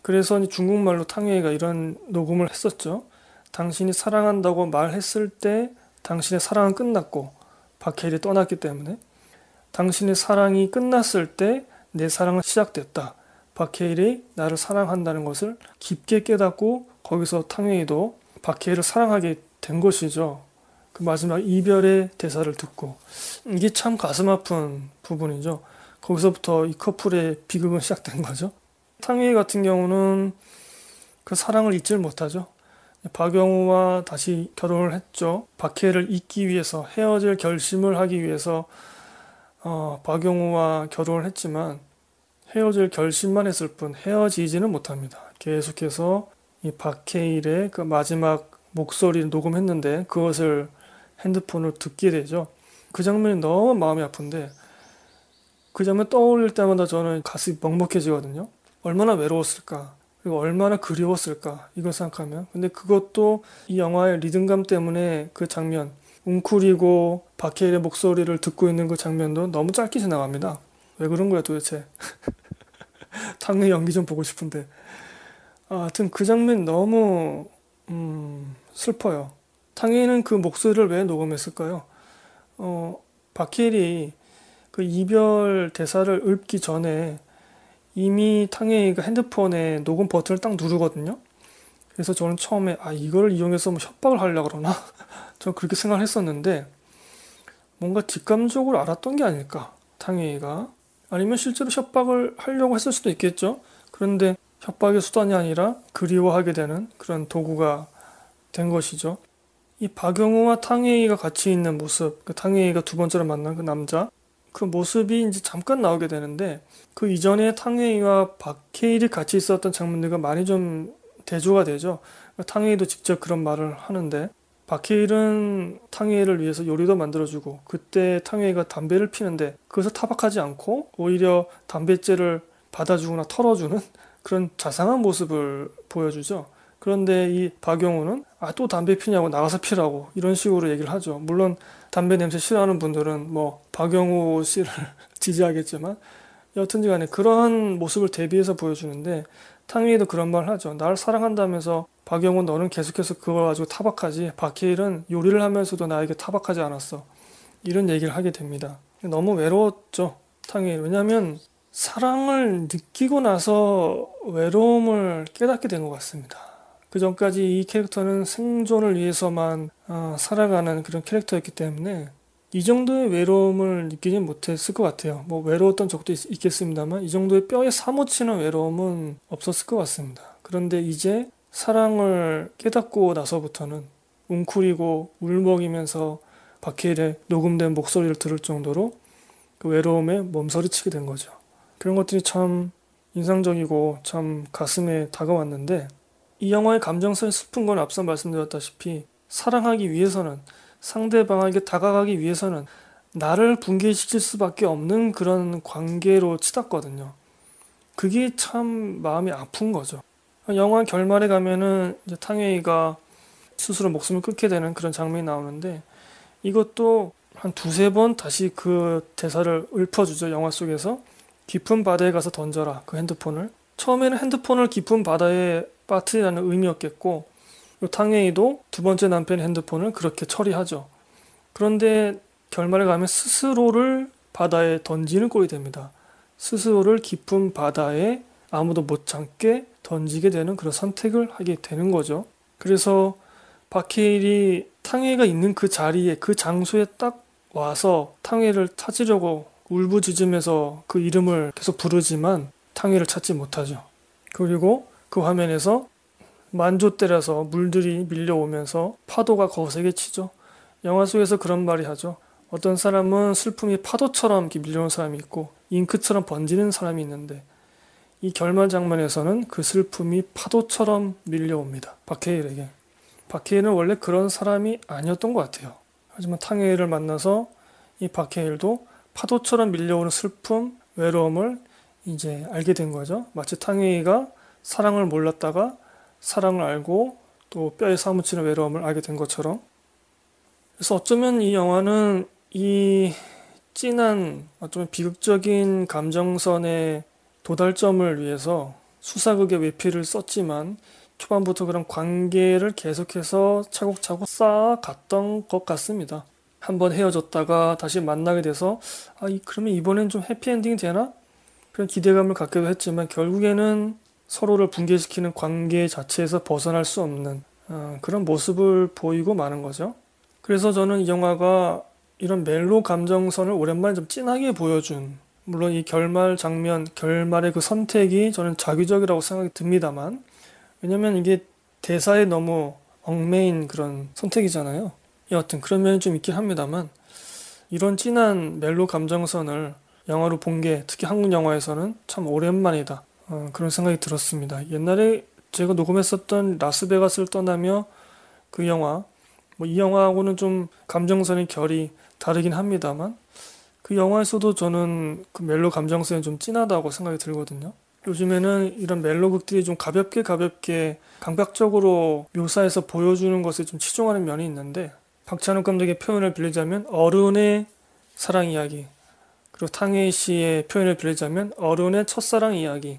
그래서 중국말로 탕웨이가 이런 녹음을 했었죠. 당신이 사랑한다고 말했을 때 당신의 사랑은 끝났고 박해일이 떠났기 때문에 당신의 사랑이 끝났을 때 내 사랑은 시작됐다. 박해일이 나를 사랑한다는 것을 깊게 깨닫고 거기서 탕웨이도 박해일을 사랑하게 된 것이죠. 그 마지막 이별의 대사를 듣고 이게 참 가슴 아픈 부분이죠. 거기서부터 이 커플의 비극은 시작된 거죠. 탕웨이 같은 경우는 그 사랑을 잊질 못하죠. 박영우와 다시 결혼을 했죠. 박해를 잊기 위해서 헤어질 결심을 하기 위해서 어, 박영우와 결혼을 했지만 헤어질 결심만 했을 뿐 헤어지지는 못합니다. 계속해서 이 박해일의 그 마지막 목소리를 녹음했는데 그것을 핸드폰을 듣게 되죠. 그 장면이 너무 마음이 아픈데 그 장면 떠올릴 때마다 저는 가슴이 먹먹해지거든요. 얼마나 외로웠을까. 그리고 얼마나 그리웠을까. 이걸 생각하면. 근데 그것도 이 영화의 리듬감 때문에 그 장면, 웅크리고 박해일의 목소리를 듣고 있는 그 장면도 너무 짧게 지나갑니다. 왜 그런 거야 도대체. 당의 연기 좀 보고 싶은데. 아, 하여튼 그 장면 너무, 음, 슬퍼요. 탕웨이는 그 목소리를 왜 녹음했을까요? 어, 박해이그 이별 대사를 읊기 전에 이미 탕웨이가 그 핸드폰에 녹음 버튼을 딱 누르거든요. 그래서 저는 처음에 아이거 이용해서 뭐 협박을 하려 그러나 저는 그렇게 생각을 했었는데 뭔가 뒷감적으로 알았던 게 아닐까 탕웨이가 아니면 실제로 협박을 하려고 했을 수도 있겠죠. 그런데 협박의 수단이 아니라 그리워하게 되는 그런 도구가 된 것이죠. 이 박영호와 탕웨이가 같이 있는 모습, 그 탕웨이가 두 번째로 만난 그 남자, 그 모습이 이제 잠깐 나오게 되는데 그 이전에 탕웨이와 박해일이 같이 있었던 장면들과 많이 좀 대조가 되죠. 탕웨이도 직접 그런 말을 하는데 바퀴일은 탕웨이를 위해서 요리도 만들어주고 그때 탕웨이가 담배를 피는데 그것을 타박하지 않고 오히려 담뱃재를 받아주거나 털어주는 그런 자상한 모습을 보여주죠. 그런데 이 박용우는 아 또 담배 피냐고 나가서 피라고 이런 식으로 얘기를 하죠. 물론 담배 냄새 싫어하는 분들은 뭐 박용우 씨를 지지하겠지만 여튼지간에 그런 모습을 대비해서 보여주는데 탕웨이도 그런 말 하죠. 나 사랑한다면서 박영훈 너는 계속해서 그걸 가지고 타박하지. 박해일은 요리를 하면서도 나에게 타박하지 않았어. 이런 얘기를 하게 됩니다. 너무 외로웠죠. 탕웨이. 왜냐하면 사랑을 느끼고 나서 외로움을 깨닫게 된 것 같습니다. 그 전까지 이 캐릭터는 생존을 위해서만 어, 살아가는 그런 캐릭터였기 때문에 이 정도의 외로움을 느끼지 못했을 것 같아요. 뭐 외로웠던 적도 있, 있겠습니다만 이 정도의 뼈에 사무치는 외로움은 없었을 것 같습니다. 그런데 이제 사랑을 깨닫고 나서부터는 웅크리고 울먹이면서 박해일의 녹음된 목소리를 들을 정도로 그 외로움에 몸서리치게 된 거죠. 그런 것들이 참 인상적이고 참 가슴에 다가왔는데 이 영화의 감정선이 슬픈 건 앞서 말씀드렸다시피 사랑하기 위해서는 상대방에게 다가가기 위해서는 나를 붕괴시킬 수밖에 없는 그런 관계로 치닫거든요. 그게 참 마음이 아픈 거죠. 영화 결말에 가면은 이제 탕웨이가 스스로 목숨을 끊게 되는 그런 장면이 나오는데 이것도 한 두세 번 다시 그 대사를 읊어주죠. 영화 속에서. 깊은 바다에 가서 던져라. 그 핸드폰을. 처음에는 핸드폰을 깊은 바다에 빠트리라는 의미였겠고 탕웨이도 두 번째 남편의 핸드폰을 그렇게 처리하죠. 그런데 결말에 가면 스스로를 바다에 던지는 꼴이 됩니다. 스스로를 깊은 바다에 아무도 못 참게 던지게 되는 그런 선택을 하게 되는 거죠. 그래서 박해일이 탕웨이가 있는 그 자리에 그 장소에 딱 와서 탕웨이를 찾으려고 울부짖으면서 그 이름을 계속 부르지만 탕웨이를 찾지 못하죠. 그리고 그 화면에서 만조 때라서 물들이 밀려오면서 파도가 거세게 치죠. 영화 속에서 그런 말이 하죠. 어떤 사람은 슬픔이 파도처럼 이렇게 밀려온 사람이 있고 잉크처럼 번지는 사람이 있는데 이 결말 장면에서는 그 슬픔이 파도처럼 밀려옵니다. 박해일에게. 박해일은 원래 그런 사람이 아니었던 것 같아요. 하지만 탕해일을 만나서 이 박해일도 파도처럼 밀려오는 슬픔, 외로움을 이제 알게 된 거죠. 마치 탕해이가 사랑을 몰랐다가 사랑을 알고 또 뼈에 사무치는 외로움을 알게 된 것처럼 그래서 어쩌면 이 영화는 이 진한 어쩌면 비극적인 감정선의 도달점을 위해서 수사극의 외피를 썼지만 초반부터 그런 관계를 계속해서 차곡차곡 쌓아갔던 것 같습니다. 한번 헤어졌다가 다시 만나게 돼서 아 그러면 이번엔 좀 해피엔딩이 되나? 그런 기대감을 갖기도 했지만 결국에는 서로를 붕괴시키는 관계 자체에서 벗어날 수 없는 어, 그런 모습을 보이고 마는 거죠. 그래서 저는 이 영화가 이런 멜로 감정선을 오랜만에 좀 진하게 보여준 물론 이 결말 장면, 결말의 그 선택이 저는 자기적이라고 생각이 듭니다만 왜냐면 이게 대사에 너무 얽매인 그런 선택이잖아요. 여하튼 그런 면이 좀 있긴 합니다만 이런 진한 멜로 감정선을 영화로 본 게 특히 한국 영화에서는 참 오랜만이다. 어, 그런 생각이 들었습니다. 옛날에 제가 녹음했었던 라스베가스를 떠나며 그 영화, 뭐 이 영화하고는 좀 감정선의 결이 다르긴 합니다만 그 영화에서도 저는 그 멜로 감정선이 좀 진하다고 생각이 들거든요. 요즘에는 이런 멜로극들이 좀 가볍게 가볍게 강박적으로 묘사해서 보여주는 것에 좀 치중하는 면이 있는데 박찬욱 감독의 표현을 빌리자면 어른의 사랑 이야기 그리고 탕혜이 씨의 표현을 빌리자면 어른의 첫사랑 이야기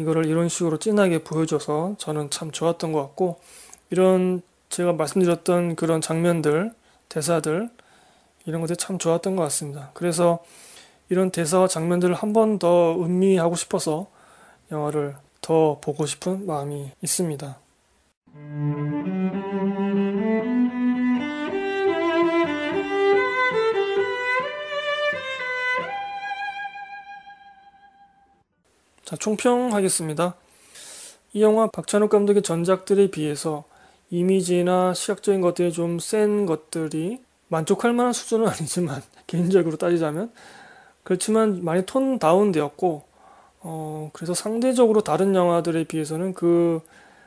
이거를 이런 식으로 진하게 보여줘서 저는 참 좋았던 것 같고 이런 제가 말씀드렸던 그런 장면들 대사들 이런 것들이 참 좋았던 것 같습니다. 그래서 이런 대사와 장면들을 한 번 더 음미하고 싶어서 영화를 더 보고 싶은 마음이 있습니다. 자, 총평하겠습니다. 이 영화 박찬욱 감독의 전작들에 비해서 이미지나 시각적인 것들이 좀 센 것들이 만족할 만한 수준은 아니지만 개인적으로 따지자면 그렇지만 많이 톤 다운되었고 어 그래서 상대적으로 다른 영화들에 비해서는 그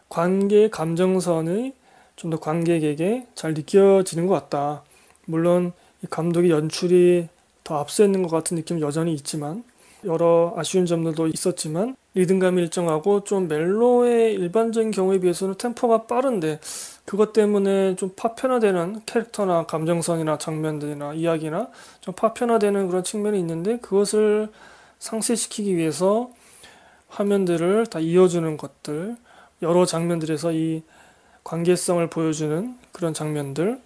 관계 감정선의 좀더 관객에게 잘 느껴지는 것 같다. 물론 감독의 연출이 더 앞서 있는 것 같은 느낌은 여전히 있지만 여러 아쉬운 점들도 있었지만 리듬감이 일정하고 좀 멜로의 일반적인 경우에 비해서는 템포가 빠른데 그것 때문에 좀 파편화되는 캐릭터나 감정선이나 장면들이나 이야기나 좀 파편화되는 그런 측면이 있는데 그것을 상쇄시키기 위해서 화면들을 다 이어주는 것들 여러 장면들에서 이 관계성을 보여주는 그런 장면들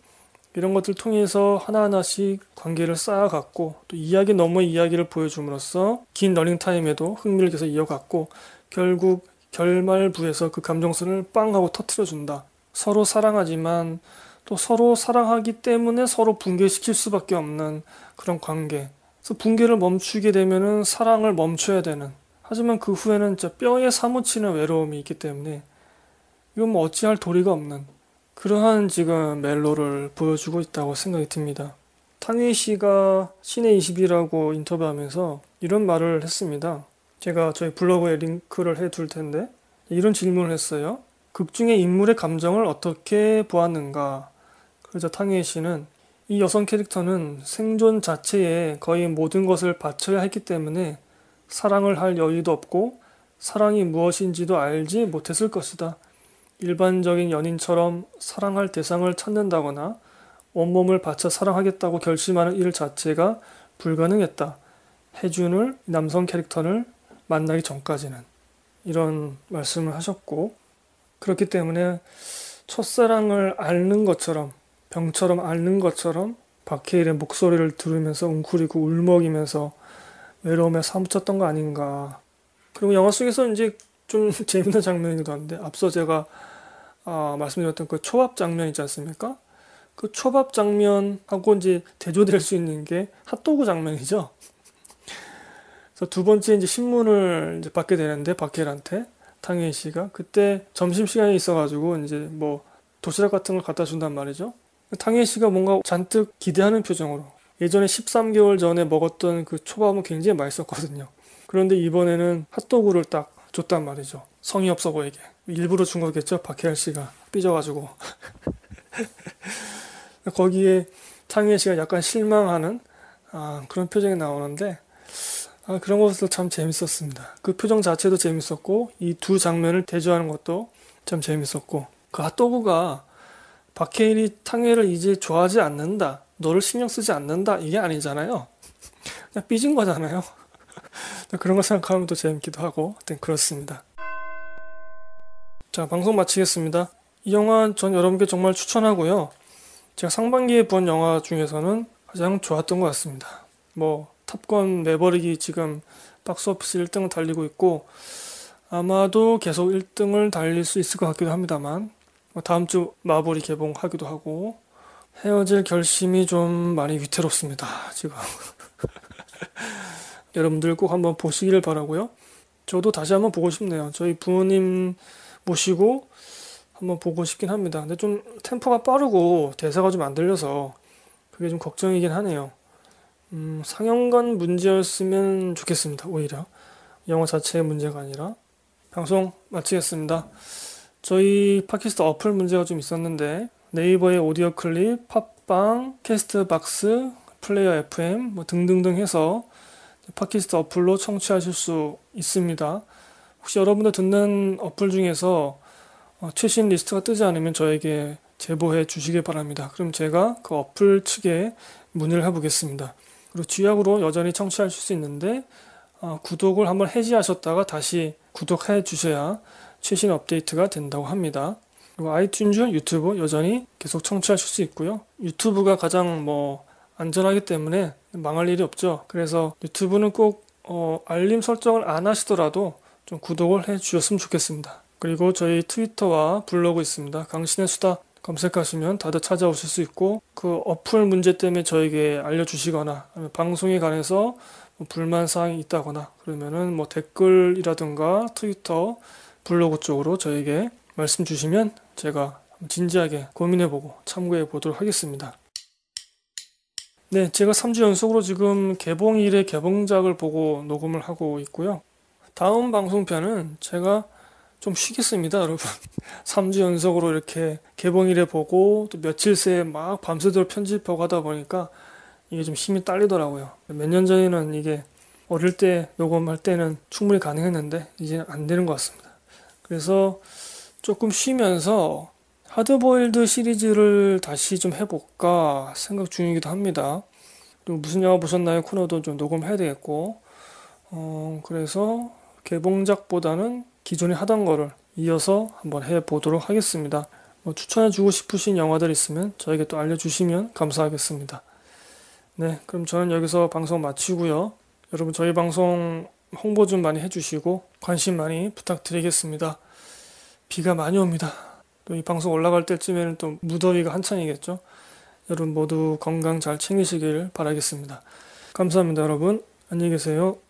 이런 것들 통해서 하나하나씩 관계를 쌓아갔고 또 이야기 넘어 이야기를 보여줌으로써 긴 러닝타임에도 흥미를 계속 이어갔고 결국 결말부에서 그 감정선을 빵 하고 터트려준다. 서로 사랑하지만 또 서로 사랑하기 때문에 서로 붕괴시킬 수밖에 없는 그런 관계. 그래서 붕괴를 멈추게 되면은 사랑을 멈춰야 되는. 하지만 그 후에는 진짜 뼈에 사무치는 외로움이 있기 때문에 이건 뭐 어찌할 도리가 없는 그러한 지금 멜로를 보여주고 있다고 생각이 듭니다. 타니 씨가 신의 20이라고 인터뷰하면서 이런 말을 했습니다. 제가 저희 블로그에 링크를 해둘 텐데 이런 질문을 했어요. 극중의 인물의 감정을 어떻게 보았는가? 그러자 타니에 씨는 이 여성 캐릭터는 생존 자체에 거의 모든 것을 바쳐야 했기 때문에 사랑을 할 여유도 없고 사랑이 무엇인지도 알지 못했을 것이다. 일반적인 연인처럼 사랑할 대상을 찾는다거나 온몸을 바쳐 사랑하겠다고 결심하는 일 자체가 불가능했다. 해준을 남성 캐릭터를 만나기 전까지는 이런 말씀을 하셨고 그렇기 때문에 첫사랑을 앓는 것처럼 병처럼 앓는 것처럼 박해일의 목소리를 들으면서 웅크리고 울먹이면서 외로움에 사무쳤던 거 아닌가. 그리고 영화 속에서 이제 좀 재밌는 장면이기도 한데 앞서 제가 아, 말씀드렸던 그 초밥 장면 있지 않습니까? 그 초밥 장면하고 이제 대조될 수 있는 게 핫도그 장면이죠. 그래서 두 번째 이제 신문을 이제 받게 되는데 박해일한테 탕혜 씨가 그때 점심 시간이 있어가지고 이제 뭐 도시락 같은 걸 갖다 준단 말이죠. 탕혜 씨가 뭔가 잔뜩 기대하는 표정으로 예전에 13개월 전에 먹었던 그 초밥은 굉장히 맛있었거든요. 그런데 이번에는 핫도그를 딱 줬단 말이죠. 성의 없어 보이게. 일부러 준 거겠죠. 박혜열 씨가 삐져가지고. 거기에 창희 씨가 약간 실망하는 아, 그런 표정이 나오는데 아, 그런 것도 참 재밌었습니다. 그 표정 자체도 재밌었고 이 두 장면을 대조하는 것도 참 재밌었고 그 핫도그가 박혜일이 탕해를 이제 좋아하지 않는다. 너를 신경 쓰지 않는다. 이게 아니잖아요. 그냥 삐진 거잖아요. 그런 걸 생각하면 또 재밌기도 하고 하여튼 그렇습니다. 자 방송 마치겠습니다. 이 영화 전 여러분께 정말 추천하고요. 제가 상반기에 본 영화 중에서는 가장 좋았던 것 같습니다. 뭐 탑건 매버릭이 지금 박스오피스 1등을 달리고 있고 아마도 계속 1등을 달릴 수 있을 것 같기도 합니다만 뭐 다음 주 마블이 개봉하기도 하고 헤어질 결심이 좀 많이 위태롭습니다. 지금 여러분들 꼭 한번 보시기를 바라고요. 저도 다시 한번 보고 싶네요. 저희 부모님 모시고 한번 보고 싶긴 합니다. 근데 좀 템포가 빠르고 대사가 좀 안 들려서 그게 좀 걱정이긴 하네요. 음, 상영관 문제였으면 좋겠습니다. 오히려 영어 자체의 문제가 아니라 방송 마치겠습니다. 저희 팟캐스트 어플 문제가 좀 있었는데 네이버의 오디오 클립, 팟빵, 캐스트박스, 플레이어 FM 뭐 등등등 해서 팟캐스트 어플로 청취하실 수 있습니다. 혹시 여러분들 듣는 어플 중에서 어, 최신 리스트가 뜨지 않으면 저에게 제보해 주시기 바랍니다. 그럼 제가 그 어플 측에 문의를 해보겠습니다. 그리고 쥐역으로 여전히 청취하실 수 있는데 어, 구독을 한번 해지하셨다가 다시 구독해 주셔야 최신 업데이트가 된다고 합니다. 그리고 아이튠즈, 유튜브 여전히 계속 청취하실 수 있고요. 유튜브가 가장 뭐 안전하기 때문에 망할 일이 없죠. 그래서 유튜브는 꼭 어, 알림 설정을 안 하시더라도 좀 구독을 해 주셨으면 좋겠습니다. 그리고 저희 트위터와 블로그 있습니다. 강신의 수다 검색하시면 다들 찾아오실 수 있고 그 어플 문제 때문에 저에게 알려주시거나 방송에 관해서 뭐 불만 사항이 있다거나 그러면은 뭐 댓글이라든가 트위터 블로그 쪽으로 저에게 말씀 주시면 제가 진지하게 고민해보고 참고해 보도록 하겠습니다. 네, 제가 3주 연속으로 지금 개봉일의 개봉작을 보고 녹음을 하고 있고요. 다음 방송편은 제가 좀 쉬겠습니다, 여러분. 3주 연속으로 이렇게 개봉일에 보고 또 며칠 새에 막 밤새도록 편집하고 하다 보니까 이게 좀 힘이 딸리더라고요. 몇 년 전에는 이게 어릴 때 녹음할 때는 충분히 가능했는데 이제 안 되는 것 같습니다. 그래서 조금 쉬면서 하드보일드 시리즈를 다시 좀 해볼까 생각 중이기도 합니다. 무슨 영화 보셨나요? 코너도 좀 녹음해야 되겠고. 어, 그래서 개봉작보다는 기존에 하던 거를 이어서 한번 해보도록 하겠습니다. 뭐 추천해주고 싶으신 영화들 있으면 저에게 또 알려주시면 감사하겠습니다. 네, 그럼 저는 여기서 방송 마치고요. 여러분 저희 방송 홍보 좀 많이 해주시고 관심 많이 부탁드리겠습니다. 비가 많이 옵니다. 또이 방송 올라갈 때쯤에는 또 무더위가 한창이겠죠. 여러분 모두 건강 잘 챙기시길 바라겠습니다. 감사합니다, 여러분. 안녕히 계세요.